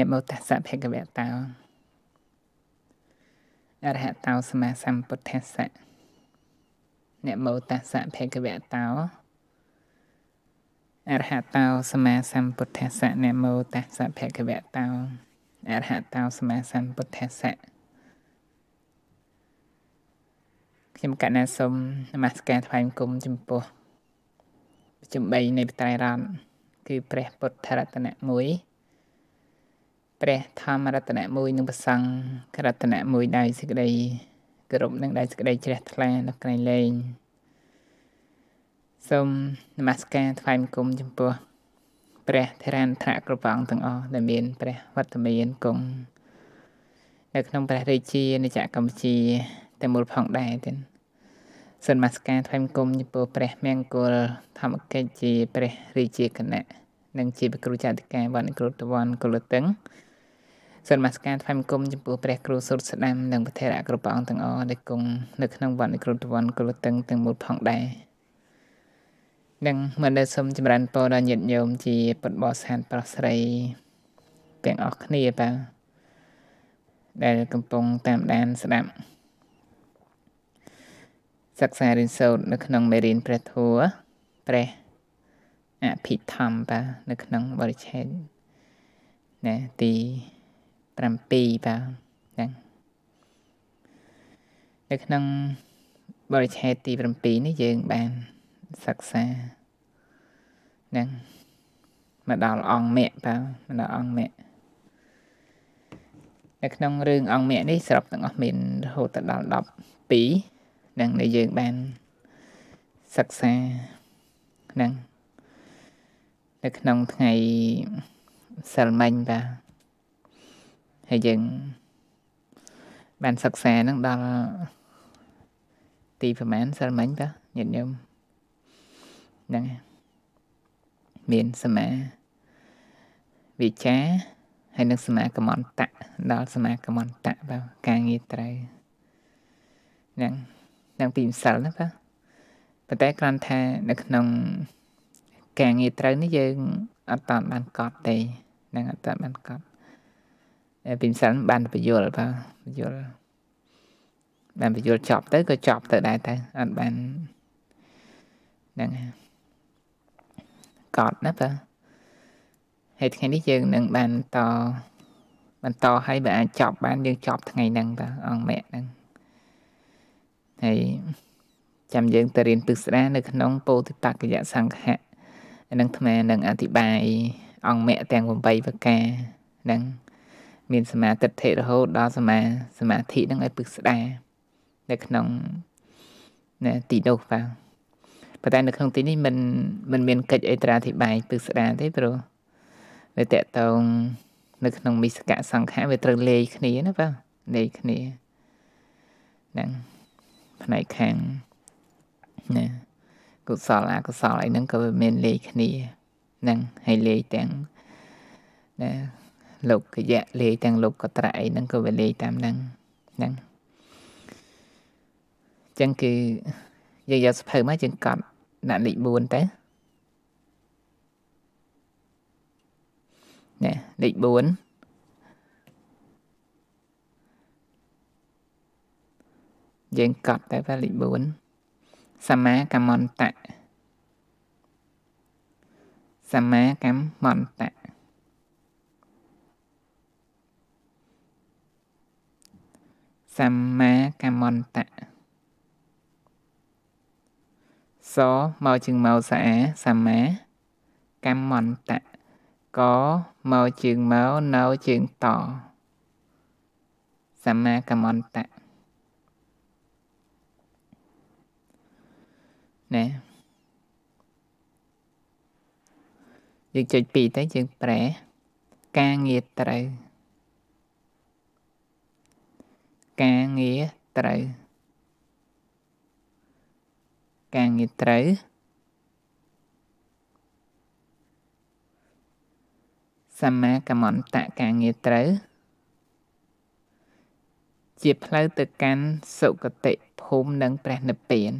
នមោតស្សៈភគវតោអរហតោសម្មាសម្ពុទ្ធស្សៈនមោតស្សៈភគវតោអរហតោសម្មាសម្ពុទ្ធស្សៈនមោតស្សៈភគវតោអរហតោសម្មាសម្ពុទ្ធស្សៈខ្ញុំកណាសូមនមស្ការថ្វាយបង្គំចំពោះចំបីនៃបត្រៃរតគឺ ព្រះពុទ្ធរតនៈមួយព្រះធម្មរតនៈមួយនិងប្រសង្ឃរតនៈមួយដែលសេចក្តីគោរពនិងដែលសេចក្តីជ្រះថ្លានៅក្រៃលែងសូមនមស្ការថ្វាយបង្គំចំពោះព្រះធរានធៈគ្រប់ព្រះអង្គទាំងអស់ដែលមានព្រះវត្តមានគង់នៅក្នុងព្រះរាជាណាចក្រកម្ពុជាតែមូលផងដែរទៀតសិនមស្ការថ្វាយបង្គំចំពោះព្រះមង្គលធម្មកិច្ចជាព្រះរាជាគណៈនិងជាព្រះគ្រូចៅតិការវណ្ណគ្រូតវណ្ណកុលតឹងសូមមកស្ការថ្វាយបង្គំចំពោះព្រះគ្រូសូត្រស្ដាំនិងព្រះថេរៈគ្រប់ព្រះអង្គទាំងអស់ដែលគង់នៅក្នុងវត្តនៃគ្រូតវ័នកុលតឹងទាំងមូលផងដែរនិងមិនដែលសូមចម្រើនពរដល់ញាតិញោមជាពុទ្ធបរិស័ទប្រុសស្រីទាំងអស់គ្នាបាទដែលកំពុងតាមដានស្ដាប់សិក្សារៀនសូត្រនៅ ក្នុងមេរៀនព្រះធម៌ព្រះអភិធម្មបាទនៅក្នុងបរិច្ឆេទណាទី7បាទហ្នឹងនៅក្នុងបរិច្ឆេទទី7នេះយើងបានសិក្សាហ្នឹងមកដល់អង្គមគ្គបាទមកដល់អង្គមគ្គនៅក្នុងរឿងអង្គមគ្គនេះសរុបទាំងអស់មានរហូតដល់12នឹងដែលយើងបានសិក្សាហ្នឹងនៅក្នុងថ្ងៃសិលមិញបាទហើយយើងបានសិក្សានឹងដល់ទីប្រហែលសិលមិញតាញាតិញោមហ្នឹងមានសមាវិចា ហើយនឹងសមាកម្មន្តៈដល់សមាកម្មន្តៈបាទការងារត្រូវហ្នឹងនឹងពីម្សិលណាបាទប៉ុន្តែគ្រាន់ថា នៅក្នុងការងារត្រូវនេះយើង អត់តានបានកត់ទេនឹងអត់តានបានកត់ពីម្សិលបានបញ្យលបាទបញ្យលបានបញ្យលចប់ ទៅក៏ចប់ ទៅដែរទៅអត់បានហ្នឹងកត់ណាបាទហើយថ្ងៃនេះយើងនឹងបានតបន្តឲ្យបើអាចចប់បានយើងចប់ ថ្ងៃហ្នឹងបាទអង្គមគ្គហ្នឹងហើយចាំយើងទៅរៀនទិសរានៅក្នុងពោធិបក្យសង្ឃៈនឹងថ្មនឹងអធិប្បាយអង្គមគ្គទាំង8ប្រការហ្នឹងមានសមាទិដ្ឋិរហូតដល់សមាសមាធិនឹងឲ្យពឹកស្ដារនៅក្នុងណាទីនោះបាទប៉ុន្តែនៅក្នុងទីនេះมันมันមានកិច្ចអេត្រាធិបាយពឹកស្ដារទេព្រោះវាតកតងនៅក្នុងមិសកសង្ខារវាត្រូវលេខគ្នាណាបាទលេខគ្នាហ្នឹងផ្នែកខាងណាកុសលអកុសលអីហ្នឹងក៏វាមានលេខគ្នាហ្នឹងហើយលេខទាំងណាលោកយៈលេខទាំងលោកកត្រៃហ្នឹងក៏វាលេខតាមហ្នឹងហ្នឹងចឹងគឺយើងយកសភៅមកយើងកត់ដាក់លេខ4ទៅណែលេខ4យើងកត់ទៅវាលេខ4សមាកម្មន្តៈសមាកម្មន្តៈសម្មាកមន្តៈសមកជើងមកស្អាសម្មាកមន្តៈកមកជើងមកនៅជើងតសម្មាកមន្តៈណែយើងចុច2ទៅយើងប្រែការងារត្រូវការងារត្រូវការងារត្រូវសម្មាកម្មន្តការងារត្រូវជាផ្លូវទៅកាន់សុគតិភូមិនិងព្រះនិព្វាន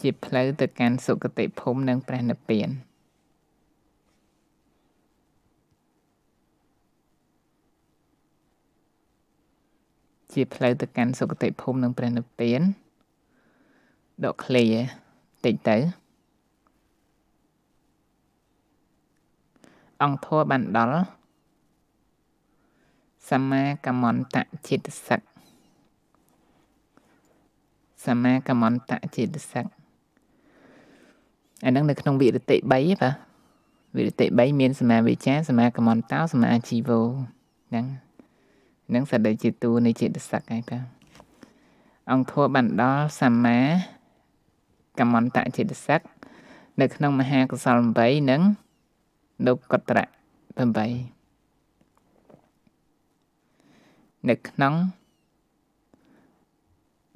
ជាផ្លូវទៅកាន់សុគតិភូមិនិងព្រះនិព្វាន។ជាផ្លូវទៅកាន់សុគតិភូមិនិងព្រះនិព្វានដកឃ្លាតិចទៅអង្គធัวបានដល់សម្មាកមន្តចិត្តសឹកសម្មាកមន្តចិត្តសឹកអានឹងនៅក្នុងវិរតិ3បាទវិរតិ3មានសម្មាវិជ្ជាសម្មាកមន្តោសម្មាជីវោហ្នឹងនឹងសដិជាតួនៃចេតសិកហើយតាអង្គធัวបានដល់សម្មា កមន្តចេតសិកនៅក្នុងមហាកុសល8និងនៅកតរៈ8នៅក្នុង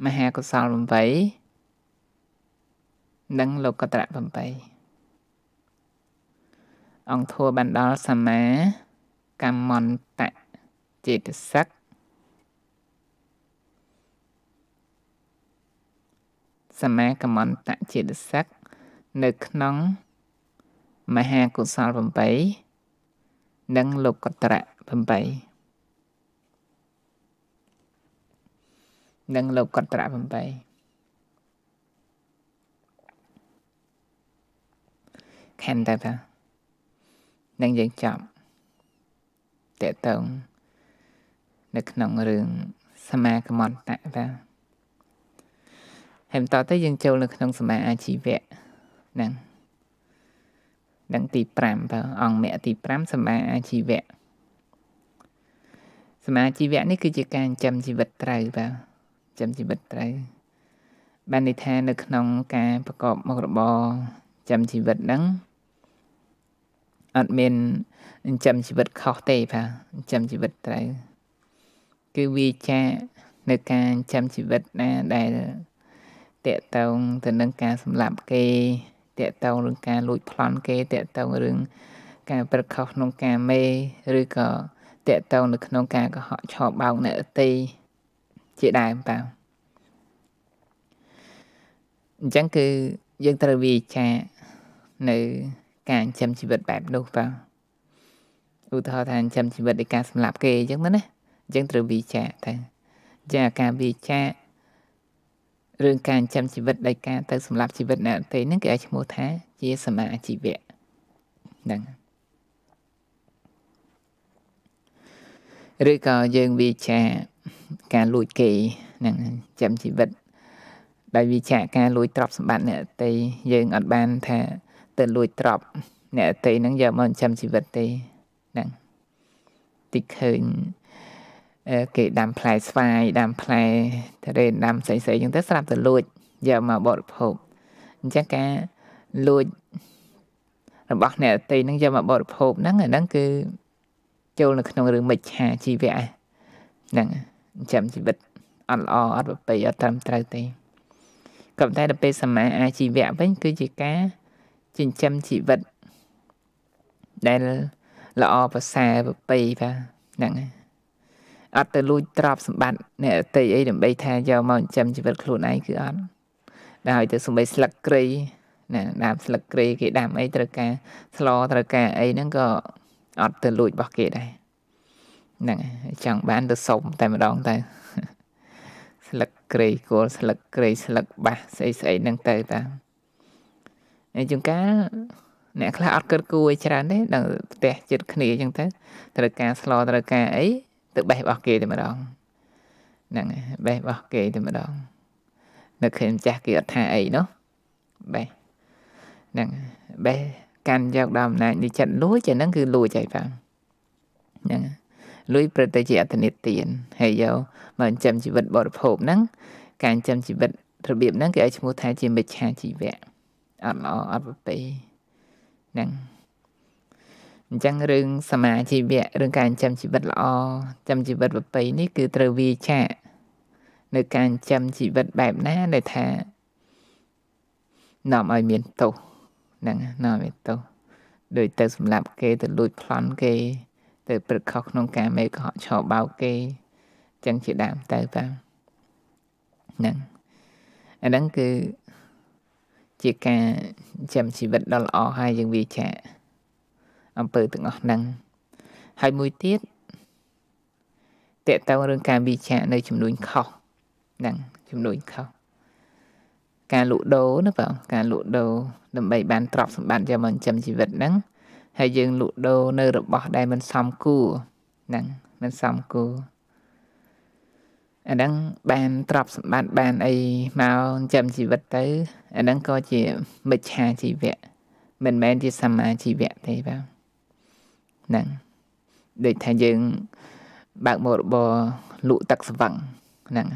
មហាកុសល8និង លោកកតរៈ8អង្គធัวបានដល់សម្មាកម្មន្តចេតសិកសមាកមន្តចេតសិកនៅក្នុងមហាកុសល8និងលោកត្រៈ8និងលោកត្រៈ8ខេនតើនឹងយើងចាប់តេតងនៅក្នុងរឿងសមាគមន្តៈបាទហើយបន្តទៅយើងចូលនៅក្នុងសមាអាជីវៈហ្នឹងនឹងទី5បាទអង្គមគ្គទី5សមាអាជីវៈសមាជីវៈនេះគឺជាការចិញ្ចឹមជីវិតត្រូវបាទចិញ្ចឹមជីវិតត្រូវបានន័យថា នៅក្នុងការប្រកបមុខរបរចិញ្ចឹមជីវិតហ្នឹងអត់មានចិញ្ចឹមជីវិតខុសទេបាទចិញ្ចឹមជីវិតត្រូវគឺវាចានៅការចាំជីវិតណាដែលតកតងទៅនឹងការសម្លាប់គេតកតងរឿងការ លួចប្លន់គេតកតងរឿងការ ប្រឹកខុសក្នុងការមេឬក៏តកតងនៅក្នុងការកុហកឆោបបោកអ្នកទីជាដើមបាទអញ្ចឹងគឺយើងត្រូវវិចារនៅការចិញ្ចឹមជីវិតបែបនោះបាទឧទាហរណ៍ថាចិញ្ចឹមជីវិតដោយការសម្លាប់គេអញ្ចឹងណាយើងត្រូវវិចារទៅចាការវិចាររឿងការចាំជីវិតដោយការទៅសម្លាប់ជីវិតអ្នកទេនឹងគេឲ្យឈ្មោះថា ជាសមាជីវៈហ្នឹងឬក៏យើងវិចារការលួចគេហ្នឹងចាំជីវិតដោយវិចារការលួចទ្រព្យសម្បត្តិអ្នកតីយើងអត់បានថា ទៅលួចទ្រព្យអ្នកតីហ្នឹងយកមកចាំជីវិតទេហ្នឹងតិចឃើញគេដាំផ្លែស្វាយដាំផ្លែទរេនដាំស្អីៗអញ្ចឹងទៅស្រាប់តែលួចយកមកបរិភោគអញ្ចឹងការលួចរបស់អ្នកតេនឹងយកមកបរិភោគហ្នឹងអាហ្នឹងគឺចូលនៅក្នុងរឿងមិច្ឆាជីវៈហ្នឹងចាំជីវិតអត់ល្អអត់ប្រពៃអត់ត្រឹមត្រូវទេក៏តែដល់ពេលសមាអាជីវៈវិញគឺជាការចិញ្ចឹមជីវិតដែលល្អប្រសើរប្រពៃបាទហ្នឹងហើយអត់ទៅលួចទ្រព្យសម្បត្តិអ្នកតីអីដើម្បីថាយកមកចិញ្ចឹមជីវិតខ្លួនឯងគឺអត់ដល់ឲ្យទៅសំបីស្លឹកក្រៃណាដាំស្លឹកក្រៃគេដាំអីត្រូវការស្លត្រូវការអីហ្នឹងក៏អត់ទៅលួចរបស់គេដែរហ្នឹងចង់បានទៅសុំតែម្ដងទៅស្លឹកក្រៃគល់ស្លឹកក្រៃស្លឹកបាសស្អីស្អីហ្នឹងទៅតាហើយជួនកាលអ្នកខ្លះអត់គិតគូរឲ្យច្រើនទេដល់ផ្ទះចិត្តគ្នាអញ្ចឹងទៅត្រូវការស្លត្រូវការអីទៅបេះរបស់គេតែម្ដងហ្នឹងបេះរបស់គេតែម្ដងនៅឃើញម្ចាស់គេអត់ថាអីនោះបេះហ្នឹងបេះកាន់យកដល់អំណាចនេះចិត្តលួចអាហ្នឹង គឺលួចហើយបងហ្នឹងលួចប្រតិជាអត្តនិទាន ហើយយកមកចិញ្ចឹមជីវិតបរិភោគហ្នឹងការចិញ្ចឹមជីវិតរបៀបហ្នឹងគេឲ្យឈ្មោះថាជាមិច្ឆាជីវៈអត់ល្អអត់ប្រពៃហ្នឹងអញ្ចឹងរឿងសមាជីវៈរឿងការចិញ្ចឹមជីវិតល្អចិញ្ចឹមជីវិតប្រពៃនេះគឺត្រូវវាចាកនៅការចិញ្ចឹមជីវិតបែបណាដែលថានាំឲ្យមានទោសហ្នឹងនាំឲ្យមានទោសដោយទៅសម្លាប់គេទៅលួចប្លន់គេ ទៅព្រឹកខុសក្នុងការមេកុហកឆោបោកគេអញ្ចឹងជាដើមទៅបាទហ្នឹងអាហ្នឹងគឺជាការចិញ្ចឹមជីវិតដ៏ល្អហើយយើងវាចាកអំពើទាំងអស់ហ្នឹង ហើយមួយទៀតតេតើរឿងការវិចារនៅចំនួនខុសហ្នឹងចំនួនខុសការលក់ដូរណាបងការលក់ដូរដើម្បីបានទ្រព្យសម្បត្តិយកមកចិញ្ចឹមជីវិតហ្នឹងហើយយើងលក់ដូរនៅរបស់ដែលមិនសមគួរហ្នឹងមិនសមគួរអាហ្នឹងបានទ្រព្យសម្បត្តិបានអីមកចិញ្ចឹមជីវិតទៅអាហ្នឹងក៏ជាមិច្ឆាជីវៈមិនមែនជាសមាជីវៈទេបាទហ្នឹងដូចថាយើងបើកមុខរបរលក់ទឹកស្វឹងហ្នឹង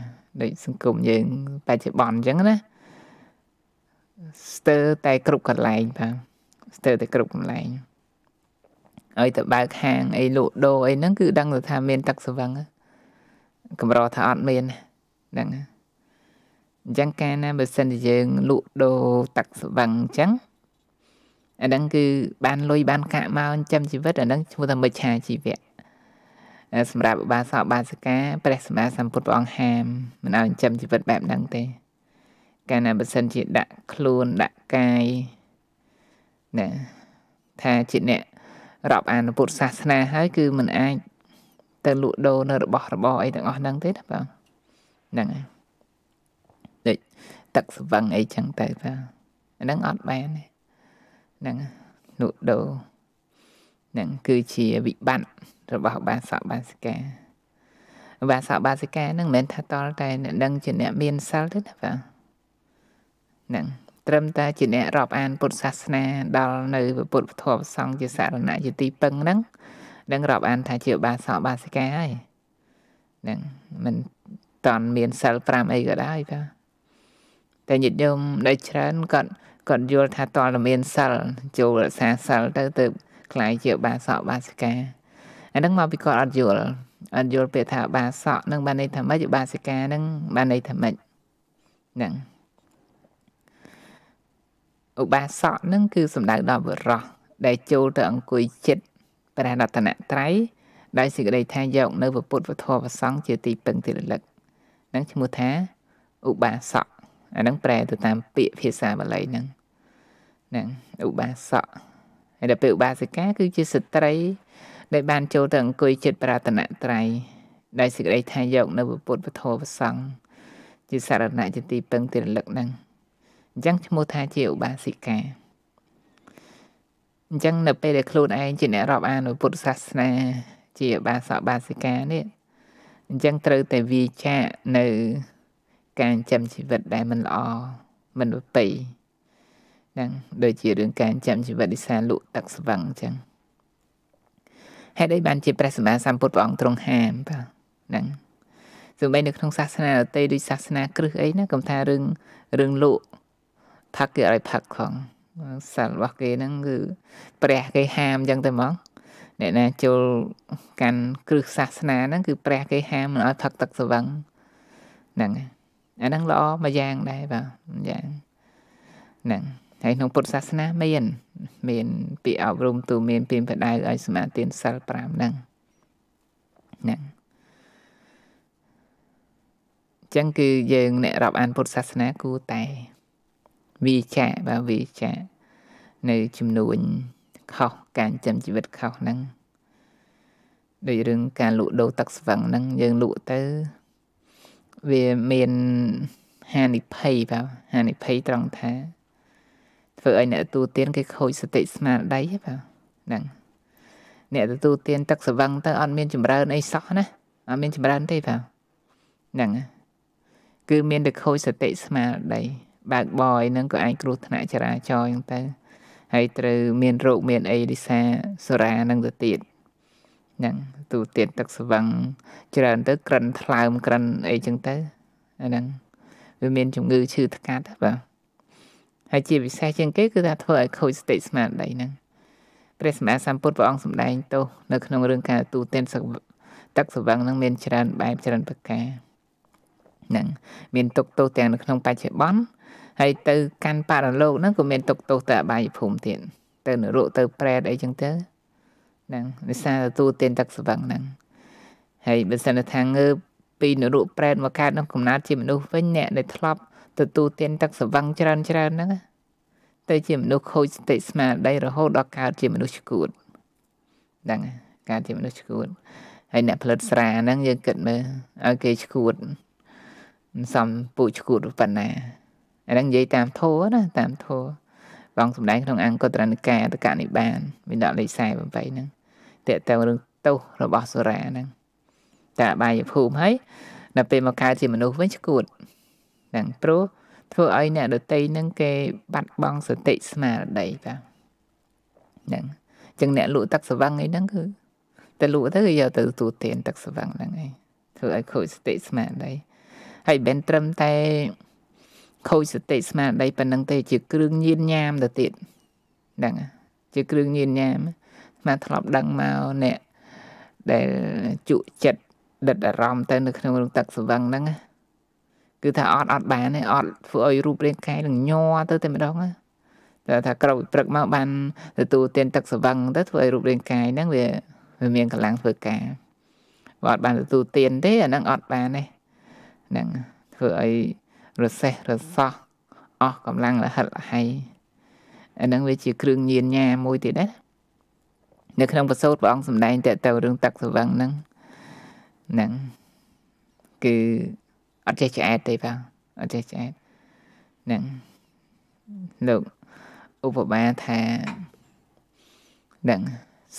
ដូចសង្គមយើងបច្ចុប្បន្នអញ្ចឹងណាស្ទើរតែគ្រប់កន្លែងបាទស្ទើរតែគ្រប់កន្លែងឲ្យទៅបើកហាងអីលក់ដូរអីហ្នឹងគឺដឹងថាមានទឹកស្វឹងកម្រថាអត់មានហ្នឹងអញ្ចឹងកាលណាបើសិនជាយើងលក់ដូរទឹកស្វឹងអញ្ចឹងអាហ្នឹងគឺបានលុយបានកាក់មកចិញ្ចឹមជីវិតអាហ្នឹងឈ្មោះថាមិច្ឆាជីវៈសម្រាប់បាសោបាសិកាព្រះសម្មាសម្ពុទ្ធព្រះអង្គហាមមិនឲ្យចិញ្ចឹមជីវិតបែបហ្នឹងទេ កាលណាបើសិនជាដាក់ខ្លួនដាក់កាយណាថាជាអ្នករាប់អានពុទ្ធសាសនាហើយគឺមិនអាចទៅលក់ដូរនៅរបស់របរអីទាំងអស់ហ្នឹងទេណាបងហ្នឹងហើយទឹកស្វឹងអីចឹងទៅបាទហ្នឹងអត់បានទេហ្នឹងនុដោហ្នឹងគឺជាវិបត្តិរបស់បាសកបាសិកាបាសកបាសិកាហ្នឹងមិនមែនថាតល់តែអ្នកដឹងជាអ្នកមានសិលទេណាបាទហ្នឹងត្រឹមតែជាអ្នករាប់អានពុទ្ធសាសនា ដល់នៅពុទ្ធធម៌សង្ឃជាសារណៈជាទីពឹងហ្នឹងនឹងរាប់អានថាជាបាសកបាសិកាហើយហ្នឹងមិនតន់មានសិល5អីក៏ដែរបាទតែញាតិញោមដែលច្រើនគាត់គាត់យល់ថាតលមានសិលចូលរក្សាសិលទៅទៅ ខ្លាយជាបាសកបាសិកាអាហ្នឹងមកពីគាត់អត់យល់អត់យល់ពាក្យថាបាសកនឹងបានន័យថាម៉េចបាសិកានឹងបានន័យថាម៉េចហ្នឹងឧបាសកនឹងគឺសំដៅដល់បរោះដែលចូលទៅអង្គុយចិត្តព្រះរតនត្រ័យដែលសេចក្តីថាយក នៅពុទ្ធវធម៌ប្រសង់ជាទីពឹងទីរលឹកនឹងឈ្មោះថាឧបាសកអាហ្នឹងប្រែទៅតាមពាក្យភាសាបាលីហ្នឹងហ្នឹងឧបាសកហើយដល់ពេលឧបាសិកាគឺជាស្ត្រីដែលបានចូលទៅអង្គុយចិត្តប្រាថ្នាត្រៃដែលសេចក្តីថាយក នៅពុទ្ធពធប្រសង់ជាសារណៈជាទីពឹងទីរលឹកហ្នឹងអញ្ចឹងឈ្មោះថាជាឧបាសិកាអញ្ចឹងនៅពេលដែលខ្លួនឯងជាអ្នករាប់អានពុទ្ធសាសនា ជាបាសកបាសិកានេះអញ្ចឹងត្រូវតែវិចានៅការចិញ្ចឹមជីវិតដែលមិនល្អមិនប្រពៃហ្នឹងដូចជារឿងការចិញ្ចឹមជីវិតឥសានលក់ទឹកស្វឹងអញ្ចឹងហេតុអីបានជាព្រះសម្មាសម្ពុទ្ធព្រះអង្គទ្រង់ហាមបាទហ្នឹងទោះបីនៅក្នុងសាសនាដទៃដូចសាសនា គ្រឹះអីណាកុំថារឿងរឿងលក់ផឹកគេឲ្យផឹកផងសាលរបស់គេហ្នឹងគឺ ព្រះគេហាមអញ្ចឹងតែហ្មងអ្នកណាចូលកាន់គ្រឹះសាសនាហ្នឹងគឺព្រះគេហាមមិនឲ្យផឹកទឹកស្វឹងហ្នឹងហើយអាហ្នឹងល្អមួយយ៉ាងដែរបាទយ៉ាងហ្នឹងហើយក្នុងពុទ្ធសាសនាមានមាន ពាក្យអប់រំទូមានពាក្យបដៅឲ្យសមាទានសិល5ហ្នឹងហ្នឹងចឹងគឺយើង អ្នករាប់អានពុទ្ធសាសនាគួរតែវិចាបាទវិចានៅចំនួនខុសការចិញ្ចឹមជីវិតខុសហ្នឹងដោយរឿងការលក់ដូរទឹកស្វឹងហ្នឹងយើងលក់ទៅវាមានហានិភ័យបាទហានិភ័យត្រង់ថា ធ្វើឲ្យអ្នកទទួលទានគេខូចសតិស្មារតីបាទហ្នឹងអ្នកទទួលទាន ទឹកស្វឹងទៅអត់មានចម្រើនអីសោះណាអត់មាន ចម្រើនទេបាទហ្នឹងគឺមានតែខូចសតិស្មារតីបើកបរអីហ្នឹងក៏អាចគ្រោះថ្នាក់ចរាចរណ៍ហ្នឹងទៅហើយត្រូវមានរោគមានអីរិសាសូរាហ្នឹងទៅទៀតហ្នឹងទូទៀតទឹកស្វឹងច្រើនទៅក្រិនថ្លើមក្រិនអីចឹងទៅអាហ្នឹងវាមានជំងឺឈឺថ្កាត់បាទហើយជាពិសេសជាងគេគឺថាធ្វើឲ្យខូចស្ទេចស្មារតីហ្នឹងព្រះសម្មាសម្ពុទ្ធព្រះអង្គសម្ដែងទោសនៅក្នុងរឿងការទូទានសឹកទឹក ស្វឹងហ្នឹងមាន ច្រើនបែបច្រើនប្រការហ្នឹង មានទុកទោសទាំងនៅក្នុងបច្ចុប្បន្នហើយទៅកាន់បរលោកហ្នឹងក៏មានទុកទោសទៅអបាយភូមិទៀតទៅនរកទៅ ប្រែតអីចឹងទៅហ្នឹងនិសាទទួលទានទឹកស្វឹងហ្នឹងហើយបើសិនថាងើបពីនរុប្រែតមកកើតក្នុងកំណត់ជាមនុស្សវិញអ្នកដែលធ្លាប់ទទួលទានទឹកស្វឹងច្រើនច្រើនហ្នឹងទៅជាមនុស្សខូចសតិស្មារតីរហូតដល់កើតជាមនុស្សឈួតហ្នឹងកើតជាមនុស្សឈួតហើយអ្នកផលិតស្រាហ្នឹងយើងគិតមើលឲ្យគេឈួតមិនសមពួកឈួតប៉ុណ្ណាអាហ្នឹងនិយាយតាមធោណាតាមធោបងសម្ដែងក្នុងអង្គត្រនិកាអតកនិបានវិន័យលេខ48ហ្នឹងតកតើរឿងទោសរបស់សូរាហ្នឹងតែអបាយភូមិហើយនៅពេលមកកើតជាមនុស្សវិញឈួតហ្នឹងព្រោះធ្វើឲ្យអ្នកដតីហ្នឹងគេ បាត់បង់សតិស្មារតីបាទហ្នឹងចឹងអ្នកលក់ទឹកស្វឹងអីហ្នឹងគឺតែលក់ទៅយកទៅទូទានទឹកស្វឹងហ្នឹងឯងធ្វើឲ្យខូចសតិស្មារតីហើយមិនត្រឹមតែខូចសតិស្មារតីប៉ុណ្្នឹងទេជាគ្រឿងញៀនញាមទៅទៀតហ្នឹងជាគ្រឿងញៀនញាមស្មាធ្លាប់ដឹងមកអ្នកដែលជក់ចិត្តដិតអារម្មណ៍ទៅនៅក្នុងរូងទឹកស្វឹងហ្នឹងគឺថាអត់អត់បានទេអត់ធ្វើឲ្យរូបរាងកាយនឹងញ័រទៅតែម្ដងណាតែថាក្រោយព្រឹកមកបានទទួលទានទឹកស្វឹងទៅធ្វើឲ្យរូបរាងកាយហ្នឹងវាវាមានកម្លាំងធ្វើការបើអត់បានទទួលទានទេអាហ្នឹងអត់បានទេហ្នឹងធ្វើឲ្យរសេះរសោះអស់កម្លាំងលហិតលហៃអានឹងវាជា គ្រឿងញៀនញាមួយទៀតដែរនៅក្នុងប្រសូតព្រះអង្គសម្ដែងតទៅរឿងទឹកសវឹងហ្នឹងហ្នឹងគឺអត់ចេះឆ្អែតទេបាទអត់ចេះឆ្អែតហ្នឹងលោកឧបមាថាហ្នឹង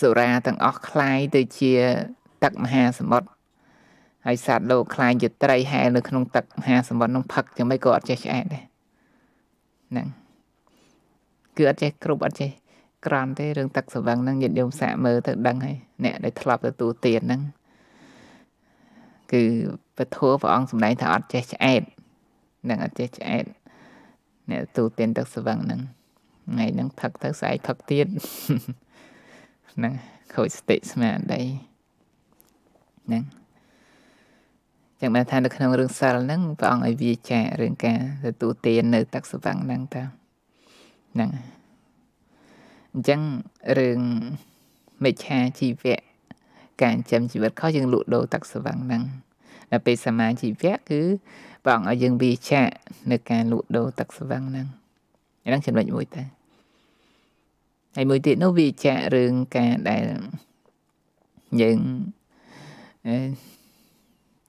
សូរាទាំងអស់คล้ายទៅជាទឹកមហាសមុទ្រហើយសត្វលោកខ្លាញយត្រីហែលនៅក្នុងទឹកហាសម្បត្តិនឹងផឹកយ៉ាងម៉េចក៏អត់ចេះឆ្អែតដែរហ្នឹងគឺអត់ចេះគ្រប់អត់ចេះក្រាន់ទេរឿងទឹកស្រវឹងហ្នឹងញាតិញោមសាកមើលទៅដឹងហើយអ្នកដែលធ្លាប់ទទួលទានហ្នឹងគឺពធព្រះអង្គសម្ដែងថាអត់ចេះឆ្អែតនឹងអត់ចេះឆ្អែតអ្នកទទួលទានទឹកស្រវឹងហ្នឹងថ្ងៃហ្នឹងផឹកទៅស្អែកផឹកទៀតហ្នឹងខូចសតិស្មារតីហ្នឹងចឹងបានថានៅក្នុងរឿងសិលហ្នឹងព្រះអង្គឲ្យវាចារឿងការទទួលទាននៅទឹកសវ័ងហ្នឹងតាហ្នឹងអញ្ចឹងរឿងមិច្ឆាជីវៈការចិញ្ចឹមជីវិតខុសយើងលក់ដូរទឹកសវ័ងហ្នឹងដល់ពេលសមាជីវៈគឺព្រះអង្គឲ្យយើងវាចានៅការលក់ដូរទឹកសវ័ងហ្នឹងហ្នឹងចំណុចមួយតាហើយមួយទៀតនោះវាចារឿងការដែលយើងអឺ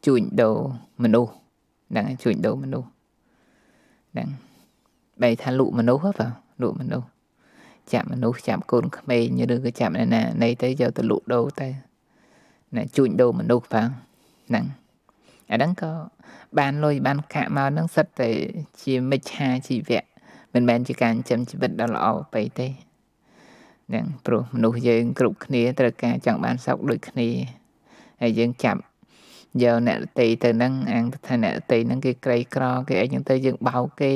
ជួញដូរមនុស្សហ្នឹងជួញដូរមនុស្សហ្នឹងបែរថាលក់មនុស្សហ៎បាទលក់មនុស្សចាប់មនុស្សចាប់កូនក្មេងឬក៏ចាប់អ្នកណានៃទៅយកទៅលក់ដូរទៅណាជួញដូរមនុស្សផងហ្នឹងអាហ្នឹងក៏បានលុយបានកាក់មកហ្នឹងសិតតែជាមិច្ឆាជីវៈមិនមែនជាការចិញ្ចឹមជីវិតដ៏ល្អអ្វីទេហ្នឹងព្រោះមនុស្សយើងគ្រប់គ្នាត្រូវការចង់បានសុខដូចគ្នាហើយយើងចាប់យកអ្នកតីទៅនឹងអង្គថាអ្នកតីនឹងគេក្រីក្រគេអីចឹងទៅយើងបោកគេ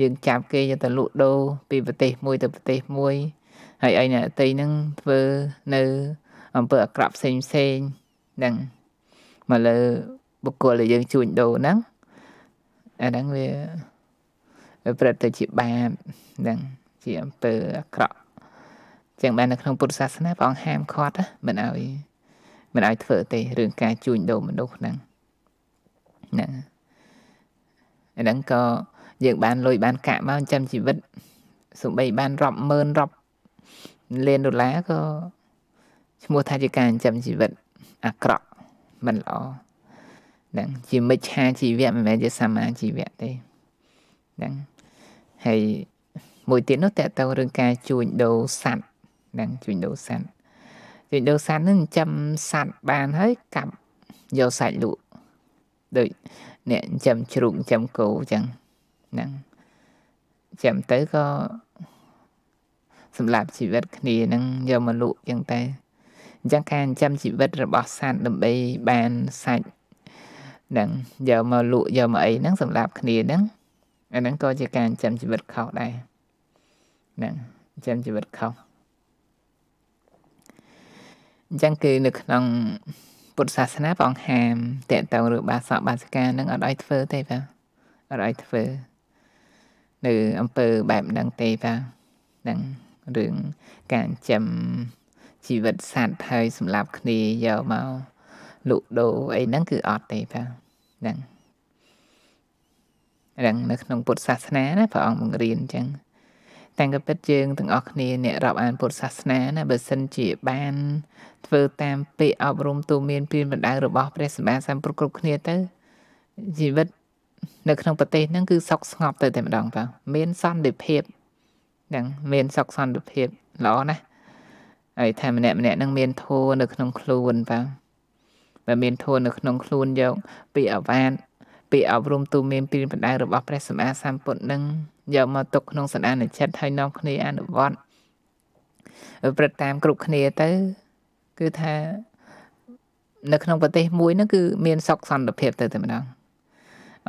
យើងចាប់គេយកទៅលក់ដូរពីប្រទេសមួយ ទៅប្រទេសមួយ ហើយឯអ្នកតីនឹងធ្វើនៅអំពើអាក្រក់ផ្សេងផ្សេងហ្នឹងមកលើបុគ្គលដែលយើងជួញដូរហ្នឹងអាហ្នឹងវាប្រតិជាបាបហ្នឹងជាអំពើអាក្រក់ចឹងបាននៅក្នុងពុទ្ធសាសនាព្រះអង្គហាមឃាត់មិនឲ្យមិនអាចធ្វើទេរឿងការជួញដូរមនុស្សហ្នឹងហ្នឹងហ្នឹងក៏យើងបានលុយបានកាក់មកចាំជីវិតសំបីបានរាប់ម៉ឺនរាប់លានដុល្លារក៏ឈ្មោះថាជាការចិញ្ចឹមជីវិតអាក្រក់មិនល្អហ្នឹងជាមិច្ឆាជីវៈមិនមែនជាសមាជីវៈទេហ្នឹងហើយមួយទៀតនោះតើតើរឿងការជួញដូរសัตว์ហ្នឹងជួញដូរសัตว์ជួយដូរសัตว์នឹងចិញ្ចឹមសัตว์បានហើយកាប់យកសាច់លក់ដូចអ្នកចិញ្ចឹមជ្រូកចិញ្ចឹមគោអញ្ចឹងហ្នឹងចិញ្ចឹមទៅក៏សម្រាប់ជីវិតគ្នានឹងយកមកលក់អញ្ចឹងតែអញ្ចឹងការចិញ្ចឹមជីវិតរបស់សัตว์ដើម្បីបានសាច់នឹងយកមកលក់យកមកអីហ្នឹងសម្រាប់គ្នាហ្នឹងអាហ្នឹងក៏ជាការចិញ្ចឹមជីវិតខុសដែរហ្នឹងចិញ្ចឹមជីវិតខុសអញ្ចឹងគឺនៅក្នុងពុទ្ធសាសនាព្រះអង្គហាមតេតងឬបាសកបាសិកានឹងអត់ឲ្យធ្វើ ទេបាទអត់ឲ្យធ្វើ នៅអំពើបែបហ្នឹងទេបាទហ្នឹងរឿងការចិញ្ចឹមជីវិតសត្វហើយសម្រាប់គ្នាយកមកលក់ដូរអីហ្នឹងគឺអត់ទេបាទហ្នឹងរឿងនៅក្នុងពុទ្ធសាសនាណាព្រះអង្គបង្រៀនអញ្ចឹងតែក៏ពិតយើងទាំងអស់គ្នាអ្នករាប់អានពុទ្ធសាសនាណាបើសិនជាបានធ្វើតាមពាក្យអប់រំទូមានព្រានបណ្ដៅរបស់ព្រះសម្មាសម្ពុទ្ធគ្រប់គ្នាទៅជីវិត នៅក្នុងប្រទេសហ្នឹងគឺសុខស្ងប់ទៅតែម្ដងបងមានសន្តិភាពហ្នឹងមានសុខសន្តិភាពល្អណាស់ហើយថាម្នាក់ម្នាក់ហ្នឹងមានធัวនៅក្នុងខ្លួនបងបើមានធัวនៅក្នុងខ្លួនយកពាក្យអវាទពាក្យអប់រំទូមានព្រានបណ្ដៅរបស់ព្រះសម្មាសម្ពុទ្ធហ្នឹងយកមកទុកក្នុងសន្តានចិត្តហើយនាំគ្នាអនុវត្តប្រព្រឹត្តតាមគ្រប់គ្នាទៅគឺថានៅក្នុងប្រទេសមួយហ្នឹងគឺមានសុខសន្តិភាពទៅតែម្ដង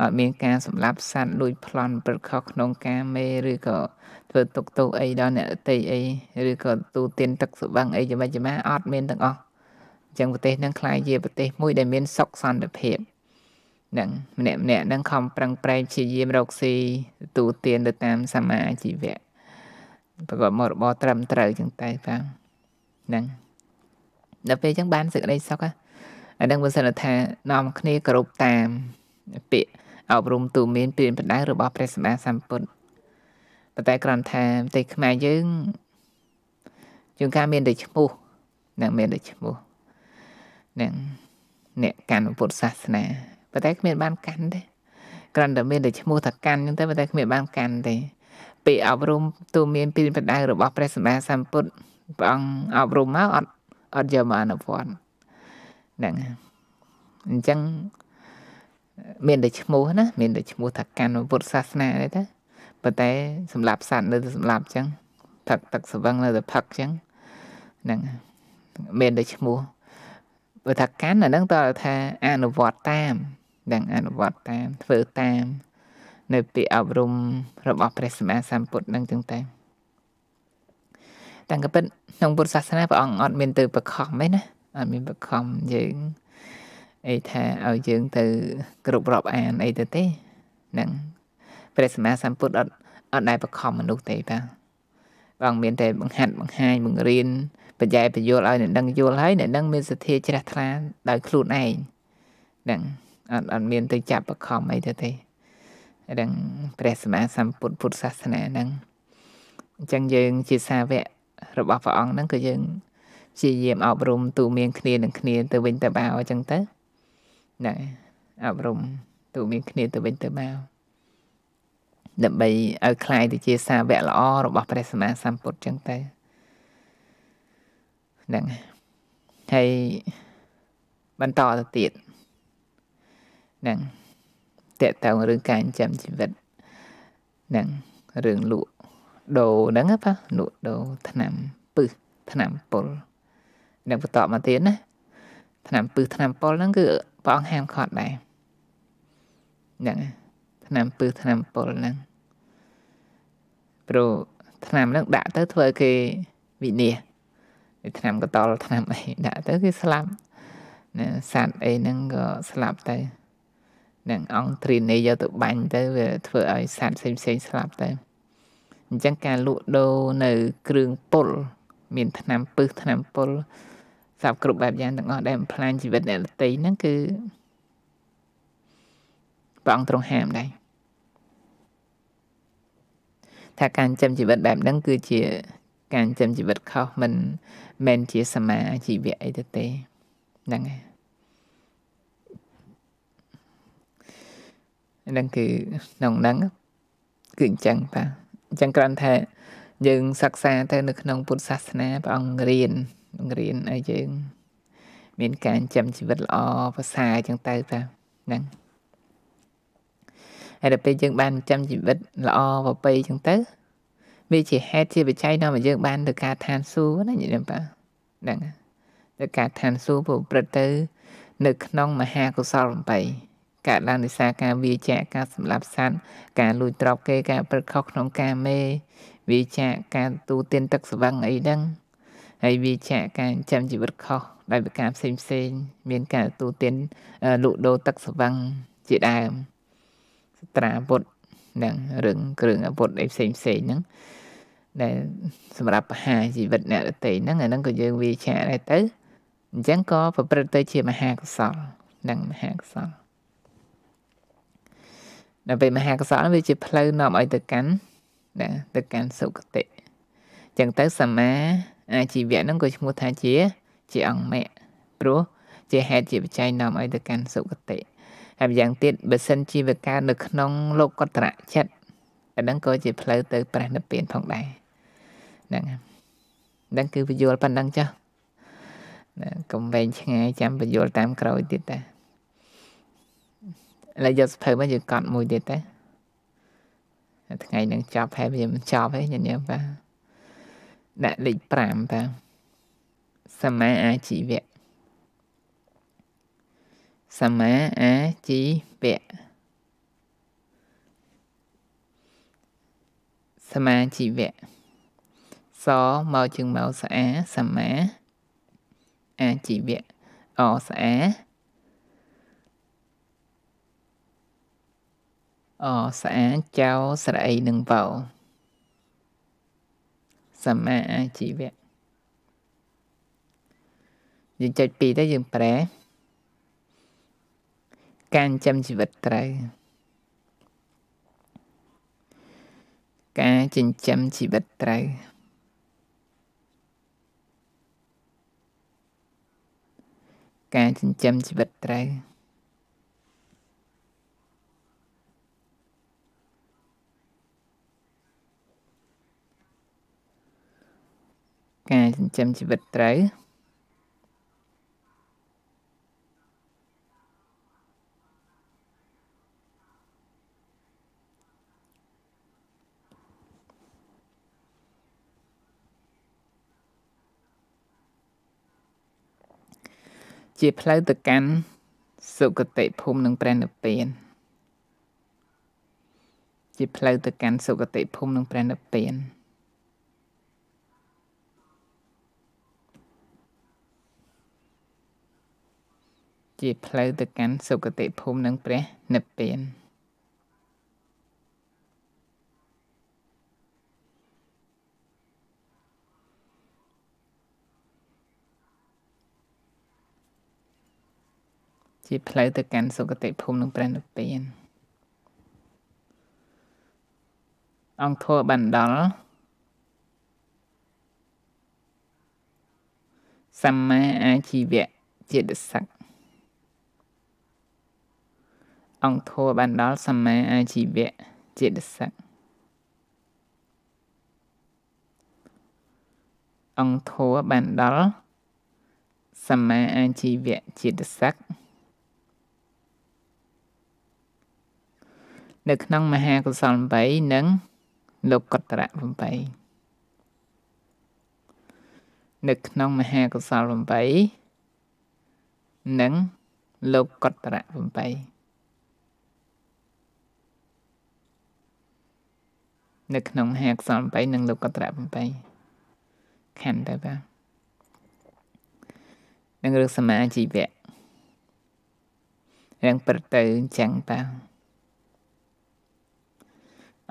អត់មានការសម្លាប់សត្វលួចប្លន់ប្រឹកខុសក្នុងការមេឬក៏ធ្វើទុកទោសអីដល់អ្នកតីអីឬក៏ទូទានទឹកសបឹងអីយ៉ាងម៉េចយ៉ាងម៉ាអត់មានទាំងអស់អញ្ចឹងប្រទេសហ្នឹងខ្លាយជាប្រទេសមួយដែលមានសុខសន្តិភាពហ្នឹង ម្នាក់ម្នាក់ហ្នឹងខំប្រឹងប្រែងព្យាយាមរកស៊ីទូទានទៅតាមសមាជីវៈប្រកបមុខរបរត្រឹមត្រូវចឹងតែបាទហ្នឹងដល់ពេលអញ្ចឹងបានសេចក្តីសុខអានឹងបើសិនថានាំគ្នាគោរពតាមពាក្យអប់រំទូមានព្រានប្រដៅរបស់ព្រះសម្មាសម្ពុទ្ធប៉ុន្តែគ្រាន់ថាប្រទេសខ្មែរយើងជួនកាលមានតែឈ្មោះនឹងមានតែឈ្មោះនឹងអ្នកកាន់ពុទ្ធសាសនាប៉ុន្តែគ្មានបានកាន់ទេគ្រាន់តែមានតែឈ្មោះថាកាន់ហ្នឹងតែប៉ុន្តែគ្មានបានកាន់ទេពាក្យអប់រំទូមានព្រានប្រដៅរបស់ព្រះសម្មាសម្ពុទ្ធព្រះអង្គអប់រំមកអត់អត់យកមកអនុវត្តហ្នឹងអញ្ចឹងមានតែឈ្មោះណាមានតែឈ្មោះថាកាន់ពុទ្ធសាសនាទេតាប៉ុន្តែសម្រាប់សัตว์នៅតែសម្រាប់អញ្ចឹងផឹកទឹកស្វឹងនៅតែផឹកអញ្ចឹងហ្នឹងមានតែឈ្មោះបើថាកាន់អាហ្នឹងតើថាអនុវត្តតាមហ្នឹងអនុវត្តតាមធ្វើតាមនៅពាក្យអប់រំរបស់ព្រះសម្មាសម្ពុទ្ធហ្នឹងទាំងតែតាមពិតក្នុងពុទ្ធសាសនាព្រះអង្គអត់មានទៅបង្ខំទេណាអត់មានបង្ខំយើងអីថាឲ្យយើងទៅគ្រប់រាប់អានអីទៅទេហ្នឹងព្រះសម្មាសម្ពុទ្ធអត់អត់ដែលបង្ខំមនុស្សទេបាទបងមានតែបង្ហាត់បង្ហាញបង្រៀនបញ្ញាបញ្យល់ឲ្យអ្នកដឹងយល់ហើយអ្នកដឹងមានសទ្ធាជ្រះថ្លាដោយខ្លួនឯងហ្នឹងអត់អត់មានទៅចាប់បង្ខំអីទៅទេហ្នឹងព្រះសម្មាសម្ពុទ្ធពុទ្ធសាសនាហ្នឹងអញ្ចឹងយើងជាសាវករបស់ព្រះអង្គហ្នឹងគឺយើងព្យាយាមអប់រំទូមានគ្នានឹងគ្នាទៅវិញទៅមកអញ្ចឹងទៅណាអប់រំទូមានគ្នា ទៅវិញទៅមកដើម្បីឲ្យคลายទៅជាសាវកល្អរបស់ព្រះសម្មាសម្ពុទ្ធអញ្ចឹងទៅហ្នឹងហើយបន្តទៅទៀតហ្នឹងតកតងរឿងការចិញ្ចឹមជីវិតហ្នឹងរឿងលក់ដូរហ្នឹងប៉ះលក់ដូរឆ្នាំពឹសឆ្នាំពុលនឹងបន្តមកទៀតណាឆ្នាំពឹសឆ្នាំពុលហ្នឹងគឺព្រះអង្គហាមឃាត់ដែរហ្នឹងឆ្នាំពឹសឆ្នាំពុលហ្នឹងព្រោះឆ្នាំហ្នឹងដាក់ទៅ ធ្វើគេវិនិច្ឆ័យឆ្នាំកតលឆ្នាំអីដាក់ទៅគឺស្លាប់ណាសត្វអីហ្នឹងក៏ស្លាប់ទៅនឹងអង្គទ្រីនីយកទៅបាញ់ទៅវាធ្វើឲ្យសត្វផ្សេងៗស្លាប់ទៅអញ្ចឹងការលក់ដូរនៅ គ្រឿងពុលមានថ្នាំពឹសថ្នាំពុលសពគ្រប់បែបយ៉ាងទាំងអស់ដែលបំផ្លាញជីវិតអ្នកដទៃហ្នឹងគឺព្រះអង្គទ្រង់ហាមដែរថាការចិញ្ចឹមជីវិតបែបហ្នឹងគឺជា ការចិញ្ចឹមជីវិតខុសមិនមែនជាសមាជីវៈអីទៅទេហ្នឹងហើយហ្នឹងគឺក្នុងហ្នឹងគឺអញ្ចឹងបាទអញ្ចឹងគ្រាន់ថាយើងសិក្សាទៅនៅក្នុងពុទ្ធសាសនាព្រះអង្គរៀនរៀនឲ្យយើង មានការចិញ្ចឹមជីវិតល្អប្រសើរអញ្ចឹងទៅតាហ្នឹងហើយដល់ពេលយើងបានចិញ្ចឹមជីវិតល្អប្រពៃអញ្ចឹងទៅវាជាហេតុជាបច្ច័យនាំឲ្យយើងបានទៅការឋានសួគ៌ណាញាតិញោមបាទហ្នឹងទៅការឋានសួគ៌ប្រព្រឹត្តទៅ នៅក្នុងមហាកុសល8កើតឡើងដោយសារការវាចាកការសម្លាប់សត្វការលួចទ្រព្យគេការប្រឹកខុសក្នុងការមេវាចាកការទូទានទឹកស្វឹងអីហ្នឹងហើយវាចាកការចិញ្ចឹមជីវិតខុសដោយប្រការផ្សេងផ្សេងមានការទូទានលក់ដូរទឹកស្វឹងជាដើមស្ត្រាពុទ្ធនឹងរឿងគ្រឿងអាវុធអីផ្សេងផ្សេងហ្នឹងដែលសម្រាប់បហាជីវិតអ្នកដតីហ្នឹងអាហ្នឹងក៏យើងវាចាកដែរទៅអញ្ចឹងក៏ប្រព្រឹត្តទៅជាមហាកុសលនិងមហាកុសលនៅពេលមហាកុសលវាជាផ្លូវនាំឲ្យទៅកាន់ណាទៅកាន់សុគតិចឹងទៅសមាអាជីវៈហ្នឹងក៏ឈ្មោះថាជា ជាអង្គមគ្គព្រោះជាហេតុជាបច្ច័យនាំឲ្យទៅកាន់សុគតិហើយម្យ៉ាងទៀតបើសិនជាវាកើតនៅក្នុងលោកកត្រៈចិត្តអាហ្នឹងក៏ជាផ្លូវទៅ ប្រះនិព្វានផងដែរហ្នឹងហ្នឹងគឺពយល់ប៉ុណ្ណឹងចាស់ណាកុំវែងឆ្ងាយចាំពយល់តាមក្រោយទៀតតាឥឡូវយកសភៅមកយើងកត់មួយទៀតទៅថ្ងៃនឹងចប់ហើយវាមិនចប់ទេញញឹមបាទដាក់លេខ5បាទសមាអាជីវៈសមាអាជីវៈសមាជីវៈសមកជើងមកស្អាសមាអាជីវៈអស្អាអស្អាចៅស្រីនឹងវោសម្មាអាជីវៈយើងចុច2ទៅយើងប្រែ ការចិញ្ចឹមជីវិតត្រូវការចិញ្ចឹមជីវិតត្រូវការចិញ្ចឹមជីវិតត្រូវការចិញ្ចឹមជីវិតត្រូវជាផ្លូវទៅកាន់សុគតិភូមិនិងព្រះនិព្វានជាផ្លូវទៅកាន់សុគតិភូមិនិងព្រះនិព្វាន។ជាផ្លូវទៅកាន់សុគតិភូមិនិងព្រះនិព្វានជាផ្លូវទៅកាន់សុគតិភូមិនិងព្រះនិព្វានអង្គធัวបានដល់សម្មាអាជីវៈជាដស័ក្តិអង្គធัวបានដល់សម្មាអាជីវៈចិត្តសឹកអង្គធัวបានដល់សម្មាអាជីវៈចិត្តសឹកនៅក្នុងមហាកុសល8និងលោកកត្រៈ8នៅក្នុងមហាកុសល8និងលោកកត្រៈ8នៅក្នុងមហាអក្សរ8និងលោកកត្រៈ8ខណ្ឌដែរបាទនិងរឿងសមាជីវៈរឿងប្រទៅអញ្ចឹងតា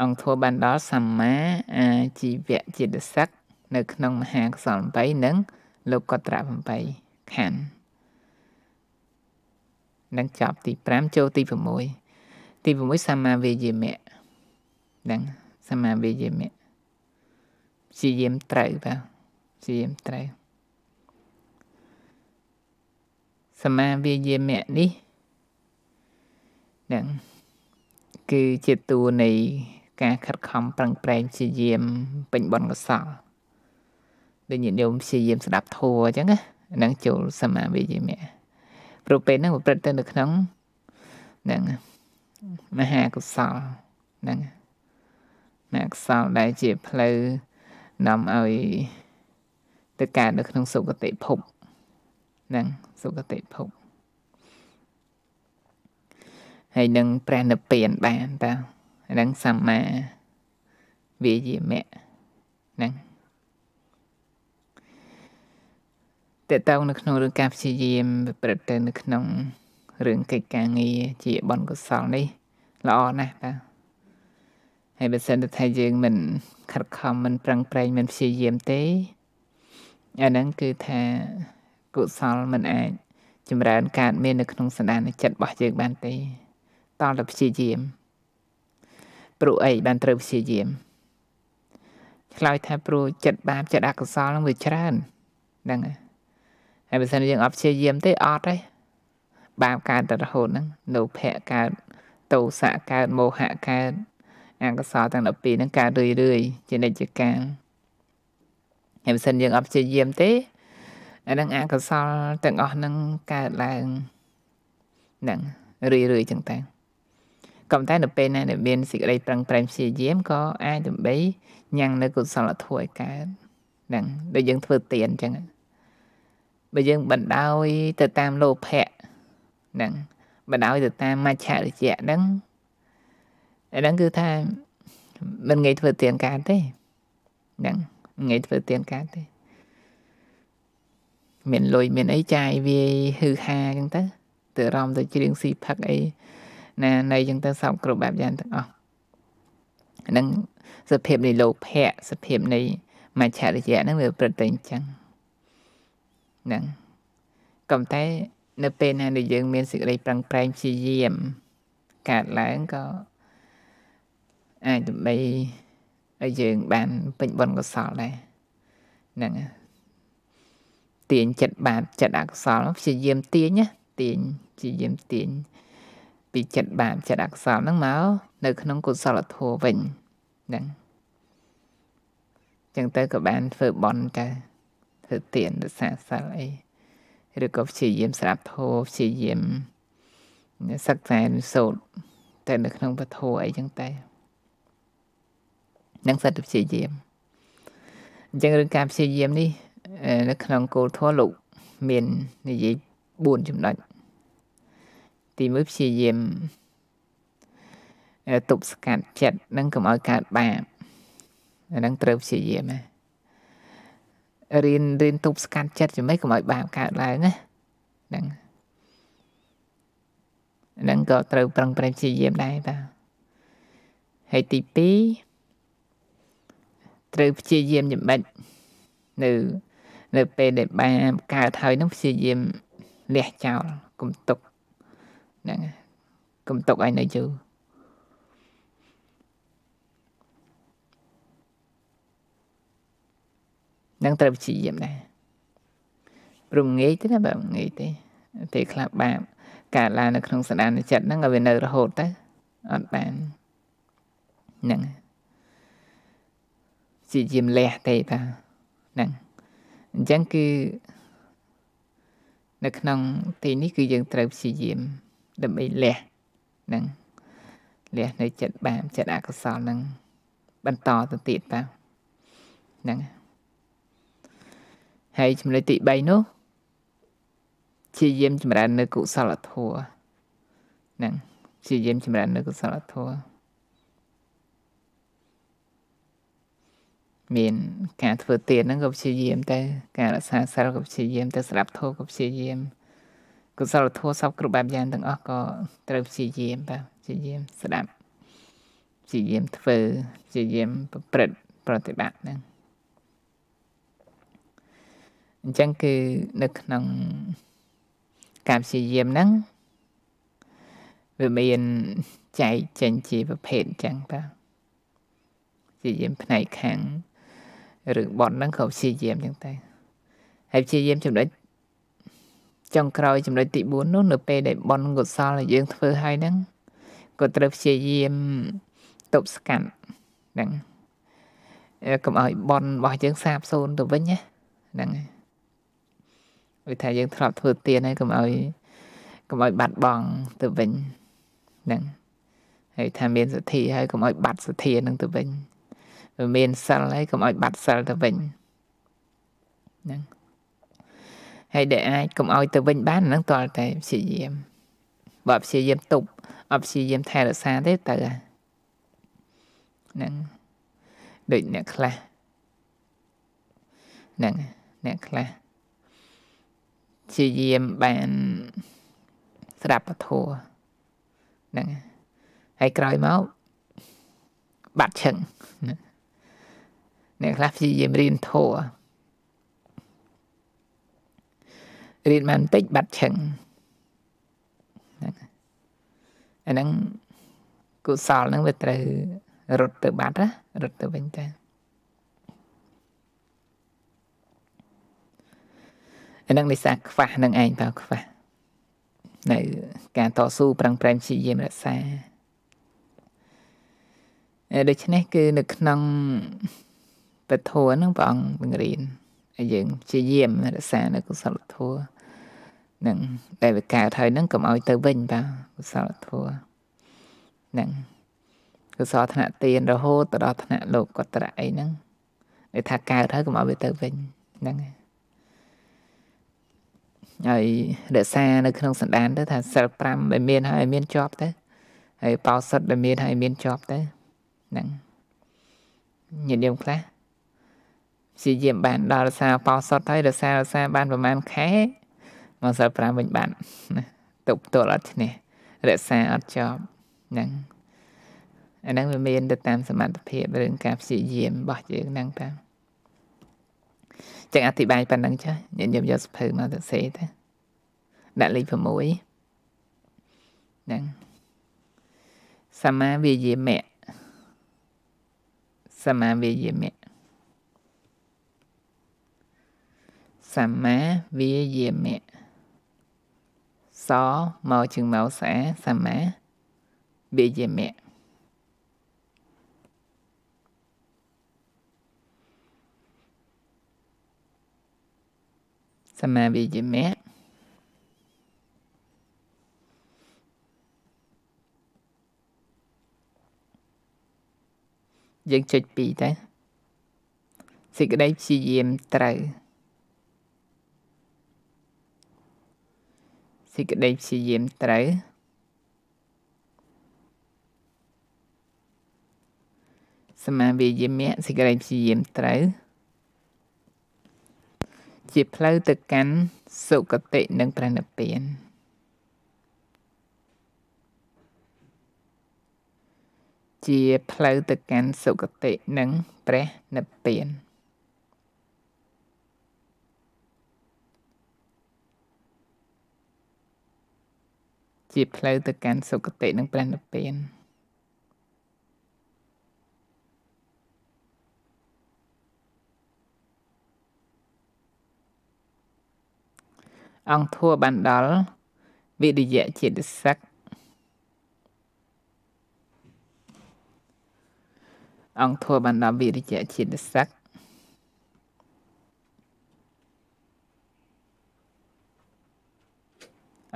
អង្គធัวបានដល់សម្មាអាជីវៈចិត្តស័កនៅ ក្នុងមហាអក្សរ8និង លោកកត្រៈ8ខណ្ឌនឹងចាប់ទី5ចូលទី6ទី6សម្មាវេយមៈហ្នឹងសមាវេយមៈព្យាយាមត្រូវបាទព្យាយាមត្រូវសមាវេយមៈនេះនឹងគឺជាតួនៃការខិតខំប្រឹងប្រែងព្យាយាមពេញបនកសលដូចញាតិញោមព្យាយាមស្ដាប់ធម៌អញ្ចឹងណានឹងចូលសមាវេយមៈព្រោះពេលហ្នឹងប្រព្រឹត្តទៅនៅក្នុងហ្នឹងមហាកុសលហ្នឹងណាខ្សលដែលជាផ្លូវនាំឲ្យ ទៅកើតនៅក្នុងសុគតិភពហ្នឹងសុគតិភពហើយនឹងព្រះនិព្វានបានតាហ្នឹងសម្មាវិយមៈហ្នឹងតើតើនៅក្នុងរឿងការព្យាយាមប្រព្រឹត្តទៅនៅក្នុងរឿងកិច្ចការងារជាបុណ្យកុសលនេះល្អណាស់តាហើយបើសិនតែយើងមិនខិតខំមិនប្រឹងប្រែងមិនព្យាយាមទេ អាហ្នឹងគឺថាកុសលមិនអាច ចម្រើនកើតមាននៅក្នុងសន្តានចិត្តរបស់យើងបានទេតើតើព្យាយាម ព្រោះអីបានត្រូវព្យាយាមឆ្លើយថាព្រោះចិត្តបាបចិត្តអកុសលហ្នឹងវាច្រើនហ្នឹងហើយបើសិនយើងអត់ព្យាយាមទេអត់ទេបាបកើតតែរហូតហ្នឹងលោភៈកើតតោសៈកើតមោហៈកើតអង្គសលទាំង12ហ្នឹងកើតរឿយរឿយជានិច្ចកាលហើយបើសិនយើងអត់ព្យាយាមទេអានឹងអង្គសលទាំងអស់ហ្នឹងកើតឡើងហ្នឹងរឿយរឿយចឹងតែក៏តែនៅពេលណាដែលមានសេចក្តីប្រឹងប្រែងព្យាយាមក៏អាចដើម្បីញ៉ាំងនៅកុសលធម៌ឲ្យកើតហ្នឹងដូចយើងធ្វើទានចឹងបើយើងបណ្ដោយទៅតាមលោភៈហ្នឹងបណ្ដោយទៅតាមមច្ឆរិយៈហ្នឹងអាហ្នឹងគឺថាមិនងាយធ្វើទានការទេហ្នឹងងាយធ្វើទានការទេ មានលុយមានអីចាយវាយហឺហាអញ្ចឹងទៅទៅរំទៅជ្រៀងស៊ីផឹកអីណាណៃអញ្ចឹងទៅសពគ្រប់បែបយ៉ាងទាំងអស់ហ្នឹងសភាពនៃលោកភៈសភាពនៃមច្ឆរិយៈហ្នឹងវាប្រតិអញ្ចឹងហ្នឹងក៏តែនៅពេលណាដែលយើង មានសេចក្តីប្រឹងប្រែងព្យាយាមកាត់ឡើងក៏អាចដើម្បីឲ្យយើងបានពេញបុណ្យកុសលដែរហ្នឹងទាញចិត្តបាបចិត្តអកុសលព្យាយាមទាញណាទាញព្យាយាមទាញពីចិត្តបាបចិត្តអកុសលហ្នឹងមកនៅក្នុងកុសលធម៌វិញហ្នឹងចឹងទៅក៏បានធ្វើបុណ្យទៅធ្វើទានរសាសិលអីឬក៏ព្យាយាមស្រាប់ធម៌ព្យាយាមសិក្សារៀនសូត្រតែនៅក្នុងពធអីចឹងតែនិងសត្វព្យាយាមអញ្ចឹងរឿងការព្យាយាមនេះនៅក្នុងគោលធម៌លោកមាននិយាយ4ចំណុចទី1ព្យាយាមទប់ស្កាត់ចិត្តនិងកុំឲ្យកើតបាបអានឹងត្រូវព្យាយាមណារៀនរៀនទប់ស្កាត់ចិត្តជាម៉េចកុំឲ្យបាបកើតឡើងណាហ្នឹងហ្នឹងក៏ត្រូវប្រឹងប្រែងព្យាយាមដែរតាហើយទី2ត្រូវព្យាយាមយ៉ាងម៉េចនៅ នៅពេលដែលបាបកើតហើយនឹងព្យាយាមលះចោលកុំទុកហ្នឹងកុំទុកឲ្យនៅយូរនឹងត្រូវព្យាយាមដែរព្រមងាយទេណាបើងាយទេពេលខ្លះបាបកើតឡើងនៅក្នុងសន្តានចិត្តហ្នឹងឲ្យវានៅរហូតទៅអត់បានហ្នឹងហើយព្យាយាមលះទេបាទហ្នឹងអញ្ចឹងគឺនៅក្នុងទីនេះគឺយើងត្រូវព្យាយាមដើម្បីលះហ្នឹងលះនៅចិត្តបាបចិត្តអកុសលហ្នឹងបន្តទៅទៀតបាទហ្នឹងហើយចំណុចទី3នោះព្យាយាមចម្រើននៅកុសលធម៌ហ្នឹងព្យាយាមចម្រើននៅកុសលធម៌មានការធ្វើទៀនហ្នឹងក៏ព្យាយាមតែការរក្សាសិលក៏ព្យាយាមតែស្ដាប់ធម៌ក៏ព្យាយាមកុសលធម៌សពគ្រប់បែបយ៉ាងទាំងអស់ក៏ត្រូវព្យាយាមបាទព្យាយាមស្ដាប់ព្យាយាមធ្វើព្យាយាមប្រព្រឹត្តប្រតិបត្តិហ្នឹងអញ្ចឹងគឺនៅក្នុងការព្យាយាមហ្នឹងវាមានចែកចេញជាប្រភេទអញ្ចឹងបាទព្យាយាមផ្នែកខាងរឿងបត់ហ្នឹងគាត់ព្យាយាមចឹងតែហើយព្យាយាមចំណុចចុងក្រោយចំណុចទី4នោះនៅពេលដែលបនកុសលយើងធ្វើហើយហ្នឹងក៏ត្រូវព្យាយាមទប់ស្កាត់ហ្នឹងកុំឲ្យបនរបស់យើងសាបសូន្យទៅវិញណាហ្នឹងហើយថាយើងធ្លាប់ធ្វើទៀនហើយកុំឲ្យកុំឲ្យបាត់បង់ទៅវិញហ្នឹងហើយថាមានសទ្ធាហើយកុំឲ្យ បាត់សទ្ធានឹងទៅវិញមានសិលហើយកុំឲ្យបាត់សិលទៅវិញហ្នឹងហើយដែលអាចកុំឲ្យទៅវិញបានហ្នឹងតលតែព្យាយាមបើព្យាយាមទប់អព្យាយាមថែរក្សាទេទៅហ្នឹងដូចអ្នកខ្លះហ្នឹងអ្នកខ្លះព្យាយាមបានស្ដាប់ពធហ្នឹងហើយក្រោយមកបាត់ឈឹងហ្នឹងអ្នកខ្លះព្យាយាមរៀនធัวរៀនបានបន្តិចបាត់ឆឹងហ្នឹងអាហ្នឹងកុសលហ្នឹងវាត្រូវរត់ទៅបាត់ណារត់ទៅវិញទៅអានឹងនេះសាខ្វះនឹងឯងបើខ្វះនៅ ការតស៊ូប្រឹងប្រែងព្យាយាមរក្សាដូច្នេះគឺនៅក្នុងព្រះធម៌ហ្នឹងព្រះអង្គបង្រៀនឲ្យយើងព្យាយាមរក្សានៅកុសលធម៌នឹងដែលវាកើតហើយហ្នឹងកុំឲ្យទៅវិញបាទកុសលធម៌ហ្នឹងកុសលថ្នាក់ទានរហូតទៅដល់ថ្នាក់លោកកត្រៈអីហ្នឹងដែលថាកើតហើយកុំឲ្យវាទៅវិញហ្នឹងហើយរក្សានៅក្នុងសន្តានទៅថាសិល5ដែលមាន ហើយ មានជាប់ទៅហើយបោសិតដែលមានហើយមានជាប់ទៅហ្នឹងញាតិញោមខ្លះព្យាយាមបានដល់រសារប៉ោសុតហើយរសាររសារបានប្រហែលខែមកសិល5វិញបានទុបទល់អត់ឈ្នះរក្សាអត់ចប់ហ្នឹងអាហ្នឹងវាមានទៅតាមសមត្ថភាពរឿងការព្យាយាមរបស់យើងហ្នឹងតាចឹងអធិប្បាយប៉ុណ្្នឹងចាញញឹមយកសភៅមកទៅសេទៅដាក់លេខ6ហ្នឹងសមាវិយមៈសមាវិយមៈសម្មាវាយាមៈសមកជាងមកស្អាសម្មាវាយាមៈសម្មាវាយាមៈយើងចុច2តើសេចក្តីព្យាយាមត្រូវសេចក្តីព្យាយាមត្រូវសមាវាយាមៈសេចក្តីព្យាយាមត្រូវ ជាផ្លូវទៅកាន់សុគតិនិងព្រះនិព្វាន ជាផ្លូវទៅកាន់សុគតិនិងព្រះនិព្វាន។ជាផ្លូវទៅកាន់សុគតិនិងព្រះនិព្វានអង្គធัวបានដល់វិរិយៈចិត្តស័កអង្គធัวបានដល់វិរិយៈចិត្តស័ក្តិ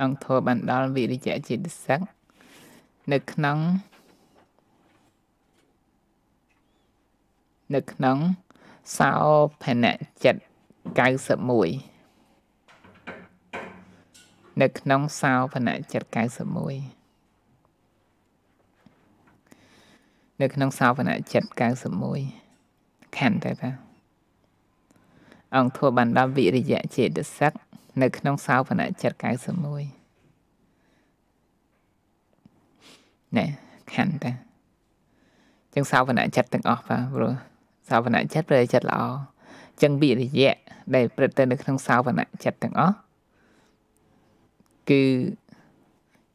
អង្គធម៌បានដល់វិរិយៈចិត្តសឹកនៅក្នុង នៅក្នុងសោភនៈចិត្ត91នៅក្នុងសោភនៈចិត្ត91នៅក្នុងសោភនៈចិត្ត91ខណ្ឌតែតាអង្គធម៌បានដល់វិរិយៈចេតសិកនៅក្នុងសោភណចិត្ត91ណែខណ្ឌតាចឹងសោភណចិត្តទាំងអស់បាទព្រោះសោភណចិត្តព្រោះចិត្តល្អចឹងវិរិយៈដែលប្រតិទៅនៅក្នុងសោភណចិត្តទាំងអស់គឺ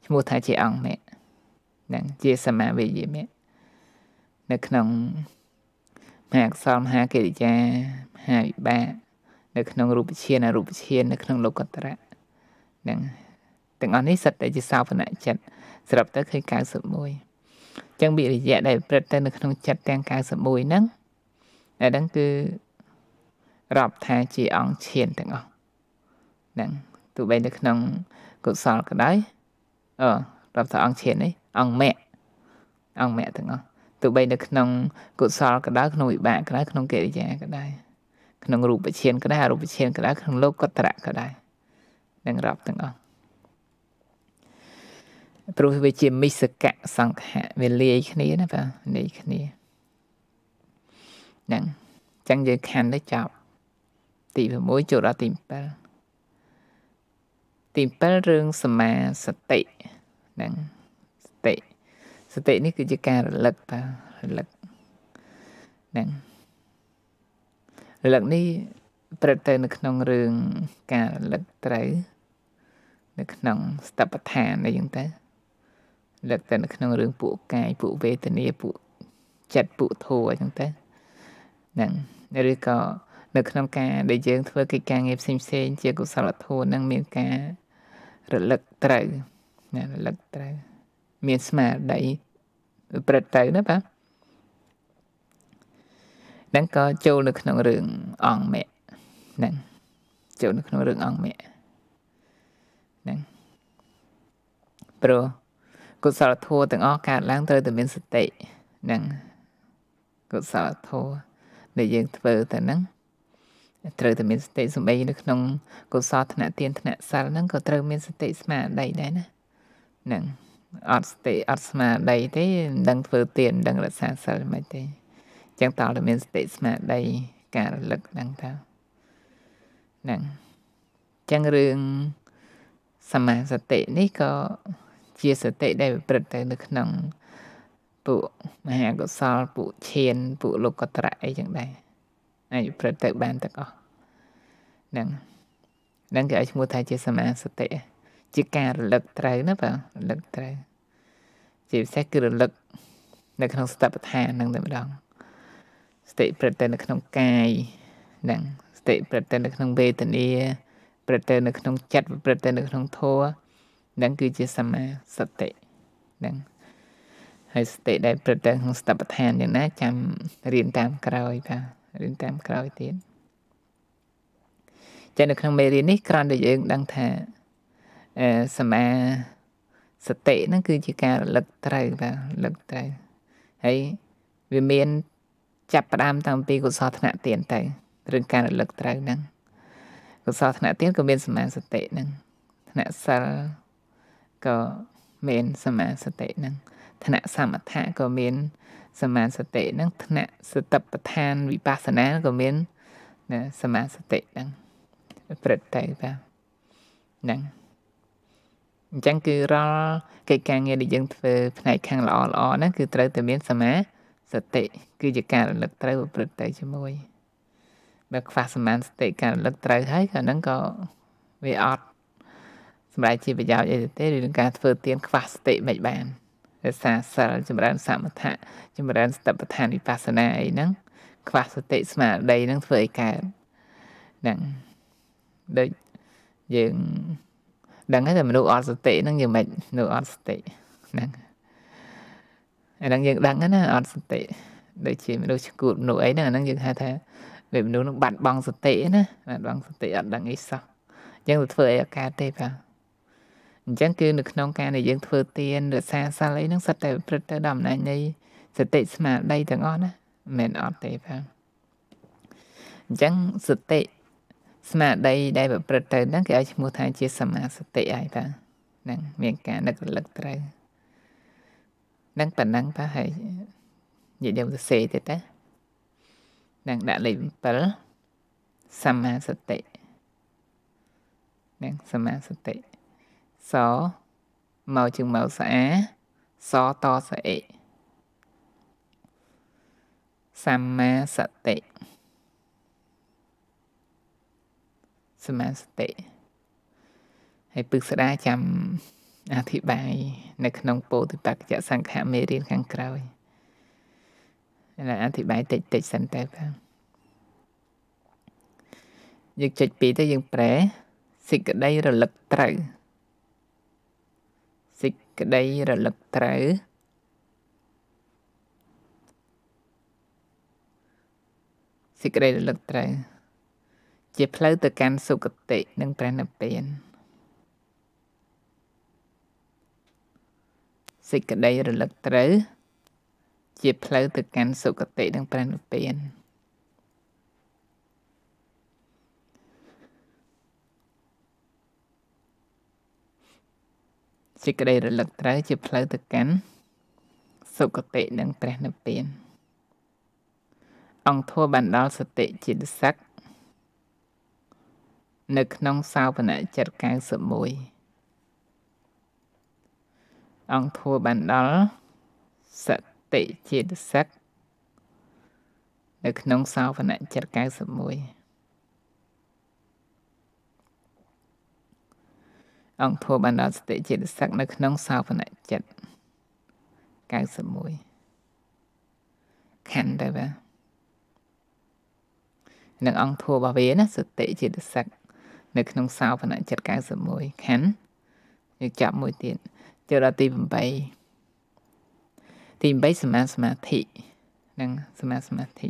ឈ្មោះថាជាអង្គមេនឹងជាសមាវេយមេនៅក្នុងមហាក្សលមហាកិរិយាមហាវិបាកនៅក្នុងរូបឈានអរូបឈាននៅក្នុងលោកត្រៈនឹងទាំងអស់នេះសិតតែជាសាវនៈចិត្តស្រាប់ទៅឃើញ91អញ្ចឹងវិរិយៈដែលប្រព្រឹត្តទៅនៅក្នុងចិត្តទាំង91ហ្នឹងហើយហ្នឹងគឺរាប់ថាជាអង្គឈានទាំងអស់ហ្នឹងទោះបីនៅក្នុងកុសលក៏ដោយអឺរាប់ថាអង្គឈាននេះ អង្គមគ្គអង្គមគ្គទាំងអស់ទោះបីនៅក្នុងកុសលក៏ដោយក្នុងវិបាកក៏ដោយក្នុងកិរិយាក៏ដោយក្នុងរូបវិធានក៏ដែរអរូបវិធានក៏ដែរក្នុងលោកកតរៈក៏ដែរនឹងរាប់ទាំងអស់ព្រោះវាជាមិសកៈសង្ខៈវាលាយគ្នាណាបាទលាយគ្នាហ្នឹងអញ្ចឹងយើងខណ្ឌទៅចប់ទី6ចូលដល់ទី7ទី7រឿងសមាសតិហ្នឹងសតិសតិនេះ គឺជាការរលឹកបាទរលឹកហ្នឹងរលឹកនេះប្រតិទៅ នៅក្នុងរឿងការរលឹកត្រូវ នៅក្នុងស្តបដ្ឋានអីចឹងទៅរលឹកទៅនៅក្នុងរឿងពួកកាយពួកវេទនាពួកចិត្តពួកធម៌អីចឹងទៅហ្នឹងឬក៏នៅក្នុងការដែលយើង ធ្វើកិច្ចការងារផ្សេងផ្សេងជាកុសលធម៌នឹងមានការ រលឹកត្រូវណារលឹកត្រូវ មានស្មារតីប្រតិទៅណាបាទហ្នឹងក៏ចូលនៅក្នុងរឿងអង្គមគ្គហ្នឹងចូលនៅក្នុងរឿងអង្គមគ្គហ្នឹងព្រោះកុសលធម៌ទាំងអស់កើតឡើងត្រូវតែមានសតិហ្នឹងកុសលធម៌ដែលយើងធ្វើទៅហ្នឹង ត្រូវតែមានសតិសម្បីនៅក្នុងកុសលធ្នាក់ទានធ្នាក់សិលហ្នឹងក៏ត្រូវមានសតិស្មារតីដែរណាហ្នឹងអត់សតិអត់ស្មារតីទេមិនដឹងធ្វើទានមិនដឹងរក្សាសិលមិនទេចឹងតើតែមានសតិស្មារតីការរលឹកហ្នឹងតើហ្នឹងចឹងរឿងសមាសតិនេះក៏ជាសតិដែលប្រព្រឹត្តទៅនៅក្នុងពួកមហាកុសល ពួកឈាន ពួកលោកត្រៈអីចឹងដែរអាចប្រព្រឹត្តទៅបានទាំងអស់ហ្នឹងហ្នឹងគេឲ្យឈ្មោះថាជាសមាសតិជាការរលឹកត្រូវណាបាទរលឹកត្រូវជាពិសេសគឺរលឹក នៅក្នុងស្តបដ្ឋានហ្នឹងតែម្ដងសតិប្រតិនៅក្នុងកាយហ្នឹងសតិប្រតិនៅក្នុងវេទនា ប្រតិនៅក្នុងចិត្តប្រតិនៅក្នុងធម៌ហ្នឹងគឺជាសមាសតិហ្នឹងហើយសតិដែលប្រតិក្នុងស្តបដ្ឋានយ៉ាងណាចាំរៀនតាមក្រោយតារៀនតាមក្រោយទៀតចានៅក្នុងមេរៀននេះក្រំតែយើងដឹងថាអឺសមាសតិហ្នឹង គឺជាការរលឹកត្រូវបាទរលឹកត្រូវហើយវាមានចាប់ផ្ដើមតាំងពីកុសលធ្នាក់ទានទៅរឿងការរលឹកត្រូវហ្នឹងកុសលធ្នាក់ទានក៏មាន សមាសតិហ្នឹងធ្នាក់សិលក៏មានសមាសតិហ្នឹងធ្នាក់សមថៈក៏មានសមាសតិហ្នឹងធ្នាក់សតិប្បដ្ឋានវិបស្សនាក៏មានណាសមាសតិហ្នឹងព្រឹត្តទៅបាទហ្នឹងអញ្ចឹងគឺរាល់កិច្ចការងារដែលយើងធ្វើផ្នែកខាងល្អល្អហ្នឹងគឺត្រូវតែមានសមាសតិសតិគឺជាការរលឹកត្រូវប្រព្រឹត្តទៅជាមួយបើខ្វះសមានសតិការរលឹកត្រូវហើយក៏ហ្នឹងក៏វាអត់សម្រាប់ជាប្រយោជន៍អីទៅទេឬនឹងការធ្វើទៀនខ្វះសតិមិនបានរក្សាសិលចម្រើនសមថៈចម្រើនស្តបដ្ឋានវិបស្សនាអីហ្នឹងខ្វះសតិស្មារតីហ្នឹងធ្វើឲ្យកើតហ្នឹងដូចយើងដឹងតែមនុស្សអត់សតិហ្នឹងយើងមិនមនុស្សអត់សតិហ្នឹងអាហ្នឹងយើងដឹងណាអត់សតិដូចជាមនុស្សឈួតមនុស្សអីហ្នឹងអាហ្នឹងយើងហៅថាវាមនុស្សនឹងបាត់បង់សតិណាបាត់បង់សតិអត់ដឹងអីសោះអញ្ចឹងទៅធ្វើអីអាការទេបាទអញ្ចឹងគឺនៅក្នុងការដែលយើងធ្វើទានរក្សាសិលអីហ្នឹងសិតតែព្រឹត្តទៅដល់អំណាចនៃសតិស្មារតីទាំងអស់ណាមិនអត់ទេបាទអញ្ចឹងសតិស្មារតីដែល ប្រព្រឹត្តទៅហ្នឹងគេឲ្យឈ្មោះថា ជាសមាសតិហើយបាទហ្នឹងមានការនឹករលឹកត្រូវនឹងប៉ុណ្ណឹងតើហើយនិយាយយើងសរសេរទៀតតានឹងដាក់លេខ7សម្មាសតិនឹងសម្មាសតិសមកជាងមកស្អាសតសអេសម្មាសតិសម្មាសតិហើយពឹកស្ដាចាំអធិប្បាយនៅក្នុងពោធិបក្យសង្ឃមេរៀនខាងក្រោយហើយអធិប្បាយតិចតិចសិនទៅបាទយើងចុច2ទៅយើងប្រែសេចក្តីរលឹកត្រូវសេចក្តីរលឹកត្រូវសេចក្តីរលឹកត្រូវជាផ្លូវទៅកាន់សុគតិនិងព្រះនិព្វាន។សេចក្តីរលឹកត្រូវជាផ្លូវទៅកាន់សុគតិនិងព្រះនិព្វានសេចក្តីរលឹកត្រូវជាផ្លូវទៅកាន់សុគតិនិងព្រះនិព្វាន អង្គធัวបានដល់សតិចិត្តស័កនៅក្នុងសាវនៈចិត្ត91អង្គធัวបានដល់សតិជាតិសឹកនៅក្នុងសាវនៈចិត្ត91អង្គធัวបានដល់សតិជាតិសឹកនៅក្នុងសាវនៈចិត្ត91ខណ្ឌដែរបាទនឹងអង្គធัวរបស់វាណាសតិជាតិសឹកនៅក្នុងសាវនៈចិត្ត91ខណ្ឌយើងចាប់មួយទៀតចូលដល់ទី8ទី8សមាសមាធិនឹងសមាសមាធិ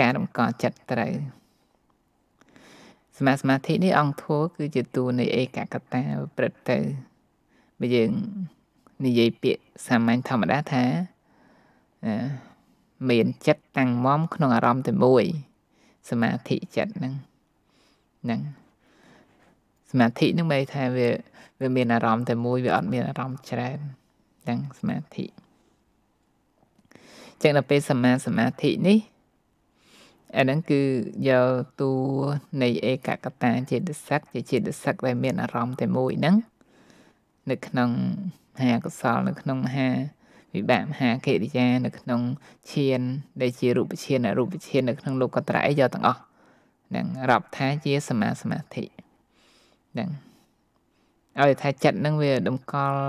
ការរំកល់ចិត្តត្រូវសមាសមាធិនេះអង្គធัวគឺជាតួនៃឯកកតាប្រព្រឹត្តទៅបើយើងនិយាយពាក្យសាមញ្ញធម្មតាថា មានចិត្តតាំងមមក្នុងអារម្មណ៍តែមួយសមាធិចិត្តហ្នឹងហ្នឹងសមាធិនឹងមានថាវាវាមានអារម្មណ៍តែមួយវាអត់មានអារម្មណ៍ច្រើនទាំងសមាធិចឹងដល់ពេលសមាសមាធិនេះអាហ្នឹងគឺយកតួនៃឯកកតាចិត្តសឹកជាចិត្តសឹកដែលមានអារម្មណ៍តែមួយហ្នឹងនៅក្នុងមហាកុសលនៅក្នុងមហាវិបាកមហាកិរិយានៅក្នុងឈានដែលជារូបឈានអរូបឈាននៅក្នុងលោកកត្រៃយកទាំងអស់ហ្នឹងរាប់ថាជាសមាសមាធិហ្នឹងឲ្យថាចិត្តហ្នឹងវាតម្កល់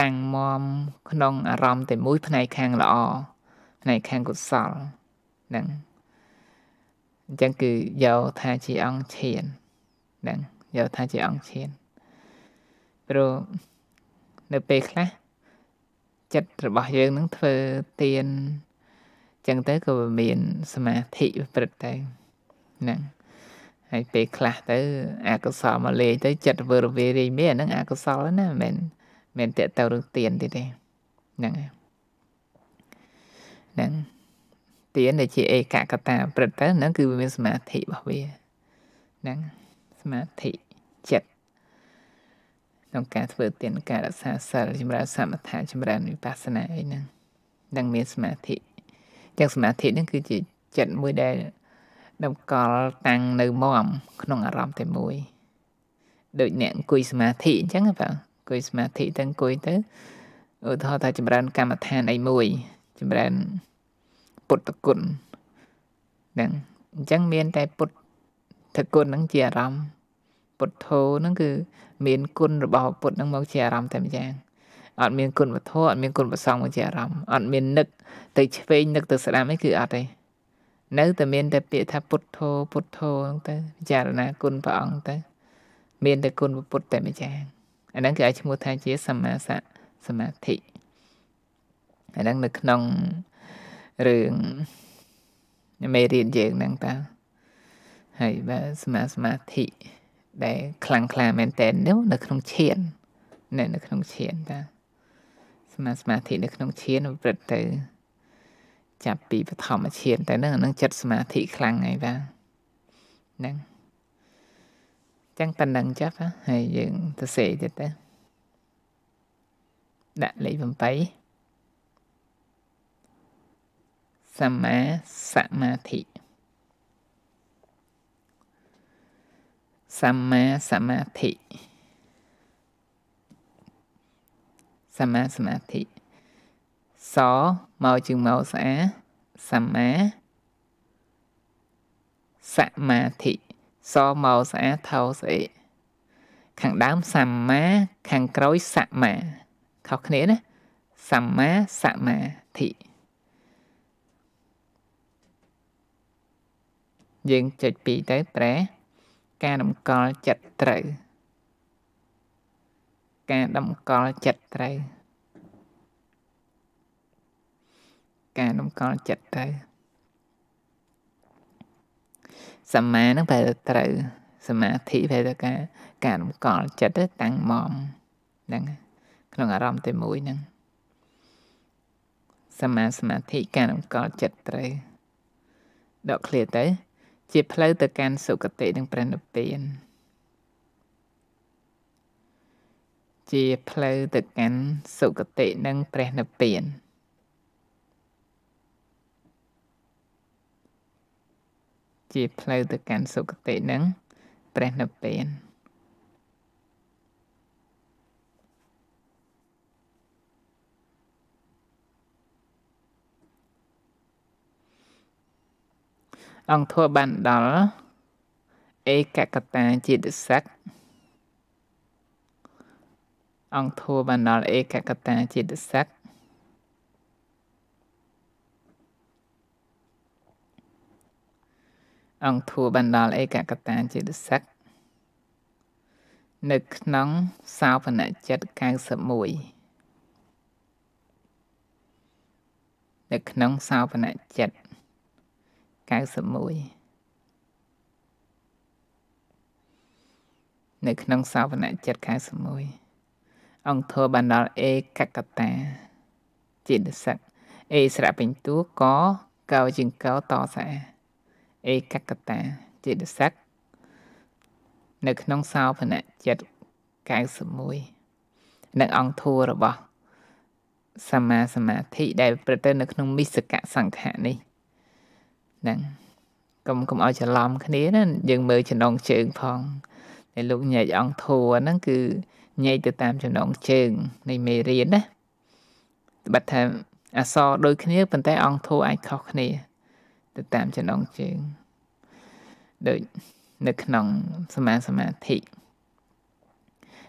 តាំងមមក្នុងអារម្មណ៍តែមួយផ្នែកខាងល្អ ផ្នែកខាងកុសលហ្នឹងអញ្ចឹងគឺយកថាជាអង្គឈានហ្នឹងយកថាជាអង្គឈានព្រោះនៅពេលខ្លះចិត្តរបស់យើងនឹងធ្វើទៀនអញ្ចឹងទៅក៏មានសមាធិប្រព្រឹត្តទៅហ្នឹងហើយពេលខ្លះទៅអកុសលមកលេងទៅចិត្តវរវេរីមានហ្នឹងអកុសលណាមិនមិនតេតៅរឿងទៀនទេទេហ្នឹងហ្នឹងទៀនដែលជាឯកកតាព្រឹត្តទៅហ្នឹងគឺវាមានសមាធិរបស់វាហ្នឹងសមាធិចិត្តក្នុងការធ្វើទៀនការរក្សាសិលចម្រើនសមថៈចម្រើនវិបស្សនាអីហ្នឹងនឹងមានសមាធិទាំងសមាធិហ្នឹងគឺជាចិត្តមួយដែលតម្កល់តាំងនៅមមក្នុងអារម្មណ៍តែមួយដូចអ្នកអង្គុយសមាធិអញ្ចឹងបាទអង្គុយសមាធិទាំងអង្គុយទៅឧទាហរណ៍ថា ចម្រើនកម្មដ្ឋានអីមួយ ចម្រើនពុទ្ធគុណហ្នឹងអញ្ចឹងមានតែពុទ្ធគុណហ្នឹងជាអារម្មណ៍ពុទ្ធោហ្នឹងគឺ មានគុណរបស់ពុទ្ធហ្នឹងមកជាអារម្មណ៍តែម្យ៉ាងអត់មានគុណវត្ថុអត់មានគុណប្រសងមកជាអារម្មណ៍អត់មាននឹកទៅឆ្វេងនឹកទៅស្ដាំអីគឺអត់ទេនៅតែមានតែពាក្យថាពុទ្ធោពុទ្ធោហ្នឹងទៅពិចារណាគុណព្រះអង្គទៅមានតែគុណពុទ្ធតែម្យ៉ាង អាហ្នឹងគេឲ្យឈ្មោះថាជាសមាសៈសមាធិអាហ្នឹងនៅក្នុងរឿងមេរៀនយើងហ្នឹងតាហើយបើសមាសមាធិដែល ខ្លាំងខ្លាមែនតើនៅក្នុងឈាននៅក្នុងឈានតា សមាសមាធិនៅក្នុងឈានប្រព្រឹត្តទៅចាប់ពីបឋមឈានតែហ្នឹងអានឹងចិត្តសមាធិខ្លាំងហើយបាទហ្នឹងចឹងប៉ុណ្ណឹងចាប់ហើយយើងទៅសេទៀតទៅដាក់លេខ8សម្មាសមាធិសម្មាសមាធិសម្មាសមាធិសមកជាងមកស្អាសម្មាសមាធិសមកស្អាថោស្អិខាងដើមសម្មាខាងក្រោយសមាខុសគ្នាណាសម្មាសមាធិយើងចុច2ទៅប្រែការតម្កល់ចិត្តត្រូវការតម្កល់ចិត្តត្រូវការនំកល់ចិត្តទៅសម្មានឹងប្រែទៅត្រូវសមាធិប្រែទៅការការនំកល់ចិត្តទៅតាំងមុំហ្នឹងក្នុងអារម្មណ៍តែមួយហ្នឹងសមាសមាធិការនំកល់ចិត្តត្រូវដកឃ្លាទៅ ជាផ្លូវទៅកាន់សុគតិនិងព្រះនិព្វានជាផ្លូវទៅកាន់សុគតិនិងព្រះនិព្វានជាផ្លូវទៅកាន់សុគតិនឹងព្រះនិព្វានអង្គធัวបានដល់ឯកកតាជាតិស័កអង្គធัวបានដល់ឯកកតាជាតិស័ក្តិអង្គធัวបណ្ដាលឯកកតាចេតសិកនៅក្នុងសោភនចិត្ត91នៅក្នុងសោភនចិត្ត91នៅក្នុងសោភនចិត្ត91អង្គធัวបណ្ដាលឯកកតាចេតសិកអេស្រៈពេញទួកកោជាងកោតសាអេកកតាចេតសិកនៅក្នុងសោភនៈចិត្ត91នៅអង្គធัวរបស់សមាសមាធិដែលប្រទៅនៅក្នុងមិសកៈសង្ខៈនេះហ្នឹងកុំកុំឲ្យច្រឡំគ្នាណាយើងមើលចំណងជើងផងតែលោកញែកអង្គធัวហ្នឹងគឺញែកទៅតាមចំណងជើងនៃមេរៀនណាបាត់ថាអសរដូចគ្នាប៉ុន្តែអង្គធัวអាចខុសគ្នាទៅតាមចំណងជើងដូចនៅក្នុងសមាសមាធិ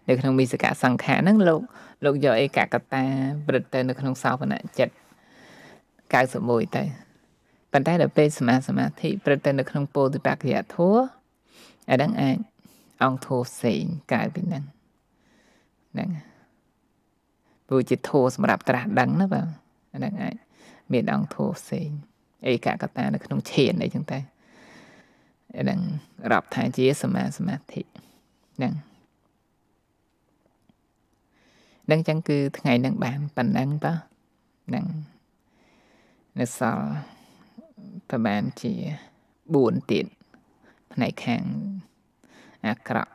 នៅក្នុងមីសកៈសង្ខារហ្នឹងលោកលោកយកឯកកតាប្រឹកទៅនៅក្នុងសោបនៈចិត្ត91ទៅប៉ុន្តែដល់ពេលសមាសមាធិប្រឹកទៅនៅក្នុងពោធិបក្យធัวអាហ្នឹងអាចអង្គធัวផ្សេងក្រៅពីហ្នឹងហ្នឹងព្រោះជាធัวសម្រាប់ត្រាស់ដឹងណាបាទអាហ្នឹងអាច មានអង្គធัวផ្សេងអេកកតានៅក្នុងឈានអីចឹងតែហ្នឹងរាប់ថាជាសមាសមាធិហ្នឹងហ្នឹងចឹងគឺថ្ងៃហ្នឹងបានប៉ុណ្ណឹងបាទហ្នឹងនៅសល់ប្រហែលជា4ទៀតផ្នែកខាងអាក្រក់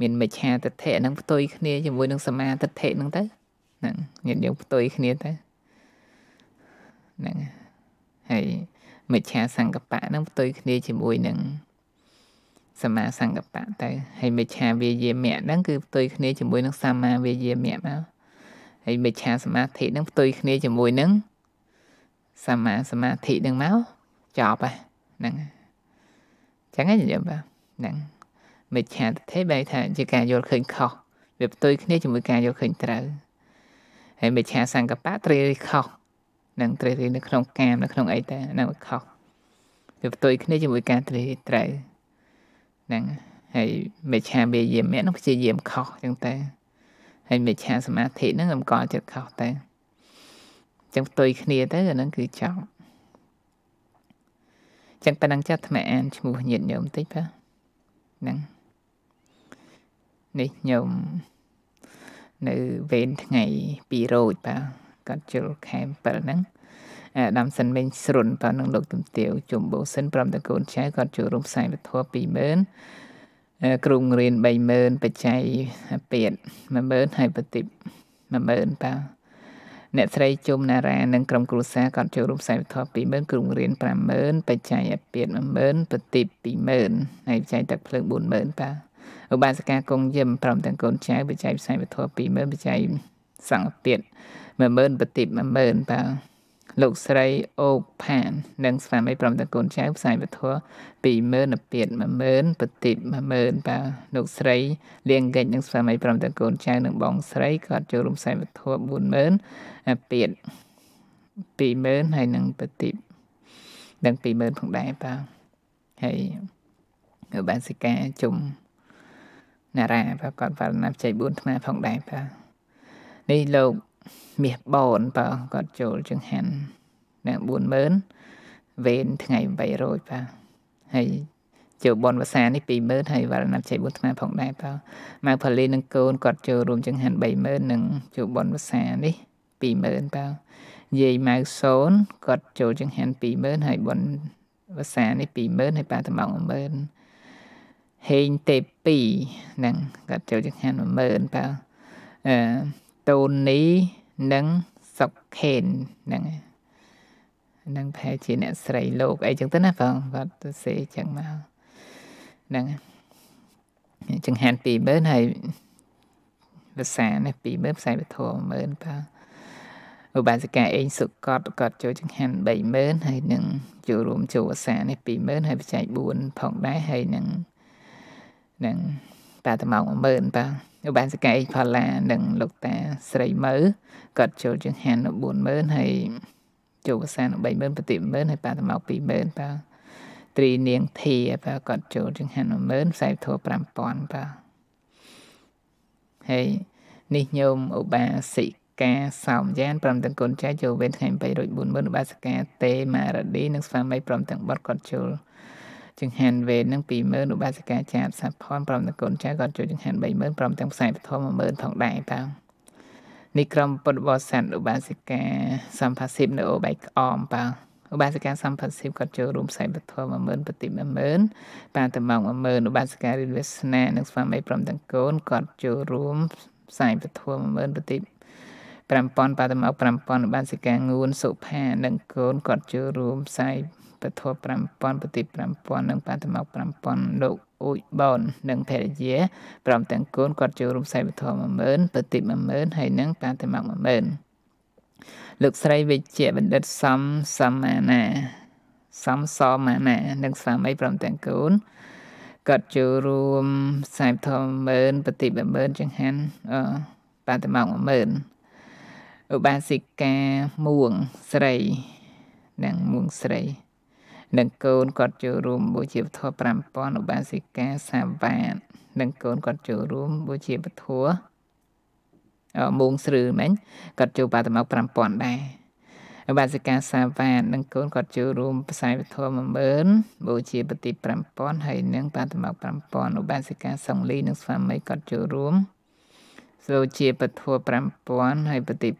មានមិច្ឆាទិដ្ឋិហ្នឹងផ្ទុយគ្នាជាមួយនឹងសមាទិដ្ឋិហ្នឹងទៅហ្នឹងញាតិយើងផ្ទុយគ្នាទៅហ្នឹងហើយហើយមិច្ឆាសង្កបៈនឹងផ្ទុយគ្នាជាមួយនឹងសមាសង្កបៈទៅហើយមិច្ឆាវាយាមៈហ្នឹងគឺផ្ទុយគ្នាជាមួយនឹងសម្មាវាយាមៈមកហើយមិច្ឆាសមាធិហ្នឹងផ្ទុយគ្នាជាមួយនឹងសម្មាសមាធិហ្នឹងមកចប់ហ្នឹងចឹងហ្នឹងយល់បាទហ្នឹងមិច្ឆាទិដ្ឋិបែរថា ជាការយល់ឃើញខុសវាផ្ទុយគ្នាជាមួយការយល់ឃើញត្រូវហើយមិច្ឆាសង្កបៈត្រីខុសនឹងត្រេះរិះនៅក្នុងកាមនៅក្នុងអីតែហ្នឹងវាខុសវាផ្ទុយគ្នាជាមួយការត្រេះរិះត្រូវហ្នឹងហើយមេឆាវាយាមហ្នឹងព្យាយាមខុសចឹងតែហើយមេឆាសមាធិហ្នឹងកំកល់ចិត្តខុសតែចឹងផ្ទុយគ្នាទៅអាហ្នឹងគឺចប់ចឹងប៉ណ្ណឹងចាស់ថ្មអានឈ្មោះញាតញោមបន្តិចបាទហ្នឹងនេះញោមនៅវេនថ្ងៃ2រោចបាទគាត់ជុលខែ7ហ្នឹងអាដាមសិនមេងស្រុនតនឹងលោកទំទាវជុំបូសិនព្រមទាំងកូនចៅគាត់ចូលរួមផ្សាយពធ20000គ្រូបង្រៀន30000បច្ច័យពេទ្យ10000ហើយបតិប10000តាអ្នកស្រីជុំណារ៉ានិងក្រុមគ្រួសារគាត់ចូលរួមផ្សាយពធ20000គ្រូបង្រៀន50000បច្ច័យពេទ្យ10000បតិប20000ហើយបច្ច័យទឹកភ្លើង40000តាឧបាសិកាគង់យឹមព្រមទាំងកូនចៅបច្ច័យផ្សាយពធ20000បច្ច័យសង្ឃពេទ្យ10000បតិប10000បាទលោកស្រីអូផាននិងស្វាមីព្រមទាំងកូនចៅផ្សាយវធពី10000ពៀត10000បតិប10000បាទលោកស្រីលៀងកិច្ចនិងស្វាមីព្រមទាំងកូនចៅនិងបងស្រីក៏ចូលរួមផ្សាយវធ40000ពៀត20000ហើយនិងបតិបនិង20000ផងដែរបាទហើយបានសិកាជុំណារាបាទគាត់វណ្ណាជ័យ4ថ្មផងដែរបាទនេះលោកមាសបូនបើគាត់ចូលចង្ហាន់នឹង40000វេនថ្ងៃ800បើហើយចូលបនវសានេះ20000ហើយវរណាត់ចៃបុថ្នាផងដែរបើម៉ៅផលីនឹងកូនគាត់ចូលរួមចង្ហាន់30000និងចូលបនវសានេះ20000បើយាយម៉ៅសូនគាត់ចូលចង្ហាន់20000ហើយបនវសានេះ20000ហើយប៉ាត្មង10000ហេងទេ2នឹងគាត់ចូលចង្ហាន់10000បើអឺតូនីនិងសុកខេនហ្នឹងហ្នឹងប្រហែលជាអ្នកស្រីលោកអីចឹងទៅណាបងគាត់ទៅសេចឹងមកហ្នឹងចង្ហាន់20000ហើយភាសានេះ20000ផ្សាយពធ10000បងឧបាសិកាអេងសុកតគាត់ចូលចង្ហាន់30000ហើយនឹងចូលរួមចូលភាសានេះ20000ហើយបច្ច័យ4ផងដែរហើយនឹងនឹងតែតែម៉ោង10000បងឧបាសិកាអេផាឡានិងលោកតាស្រីមើគាត់ចូលជាងហាន40000ហើយចូលវសាន30000បតិ10000ហើយប៉ាតមក20000ប៉ាទ្រីនាងធីប៉ាគាត់ចូលជាងហាន10000ខ្សែធัว5000ប៉ាហើយនេះញោមឧបាសិកាសោមយ៉ានព្រមទាំងកូនចៅចូលវេនថ្ងៃ84000ឧបាសិកាទេម៉ារ៉ាឌីនិងស្វាមីព្រមទាំងបុត្រគាត់ចូលចង្ហាន់វេននឹង20000ឧបាសិកាចាបសាផនព្រមទាំងកូនចៅក៏ជួយចង្ហាន់30000ព្រមទាំងផ្សាយបឋម10000ផងដែរតើនេះក្រុមពុទ្ធបរិស័ទឧបាសិកាសំផាសិបនៅអូបែកក្អមបើឧបាសិកាសំផាសិបក៏ចូលរួមផ្សាយបឋម10000ប្រតិប10000បានតាមង10000ឧបាសិការៀនវាសនា និងស្វាមីព្រមទាំងកូនក៏ចូលរួមផ្សាយបឋម10000ប្រតិប5000បាតមក5000ឧបាសិកាងួនសុផានិងកូនក៏ចូលរួមផ្សាយពធ5000ពតិ5000និង បាតមក5000លោកអ៊ូចបននិងភរិយាព្រមទាំងកូនគាត់ចូលរួមសៃពធ10000ពតិ10000ហើយនិងបាតមក10000លោកស្រីវិជ្ជបណ្ឌិតសំសមាណាសំសមាណានិងស្វាមីព្រមទាំងកូនគាត់ចូលរួមខ្សែធំ10000បតិ10000ចង្ហាន់អបាតម៉ោង10000ឧបាសិកាមួងស្រីនិងមួងស្រីនិងកូនគាត់ចូលរួមបូជាវធ5000ឧបាសិកាសាវ៉ាននិងកូនគាត់ចូលរួមបូជាវធមូងស្រឺមិញគាត់ចូលបាតមក5000ដែរឧបាសិកាសាវ៉ានិងកូនគាត់ចូលរួម ផ្សាយវធ10000បូជាបទី5000ហើយនិងបាតមក5000ឧបាសិកាសុងលីនិងស្វាមីគាត់ចូលរួមសូជាបធ5000ហើយបទី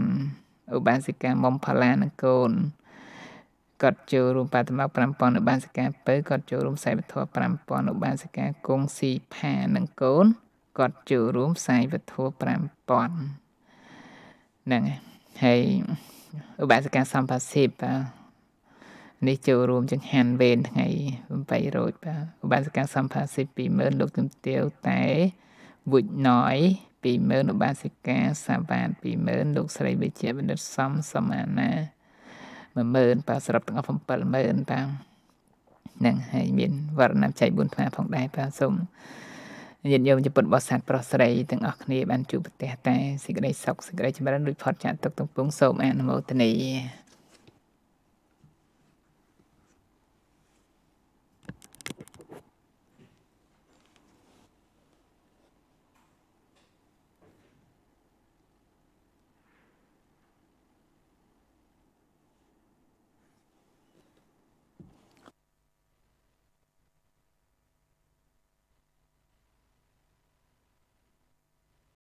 5000ឧបាសិកាមុំផល្លានិងកូនគាត់ចូលរួមបាតម5000ឧបាសិកាពៅគាត់ចូលរួមខ្សែវធ5000ឧបាសិកាគង់ស៊ីផានិងកូនគាត់ចូលរួមខ្សែវធ5000ហ្នឹងហើយឧបាសិកាសំផាសិបបាទនេះចូលរួមចង្ហាន់វេនថ្ងៃ8រោចបាទឧបាសិកាសំផាសិប20000លោកជំទាវតែវុជណយ20000ឧបាសិកាសាវ៉ាន20000លោកស្រីវិជ្ជាបណ្ឌិតសំសមាណា10000បាទសរុបទាំងអស់70000បាទនឹងហើយមានវរណបច្ច័យ4ផ្នែកផងដែរបាទសូមញាតិញោមជាពុទ្ធបរិស័ទប្រុសស្រីទាំងអស់គ្នាបានជួបប្រទេសតែសេចក្តីសុខសេចក្តីចម្រើនរួចផុតចាកទុកទំពងសូមអនុមោទនា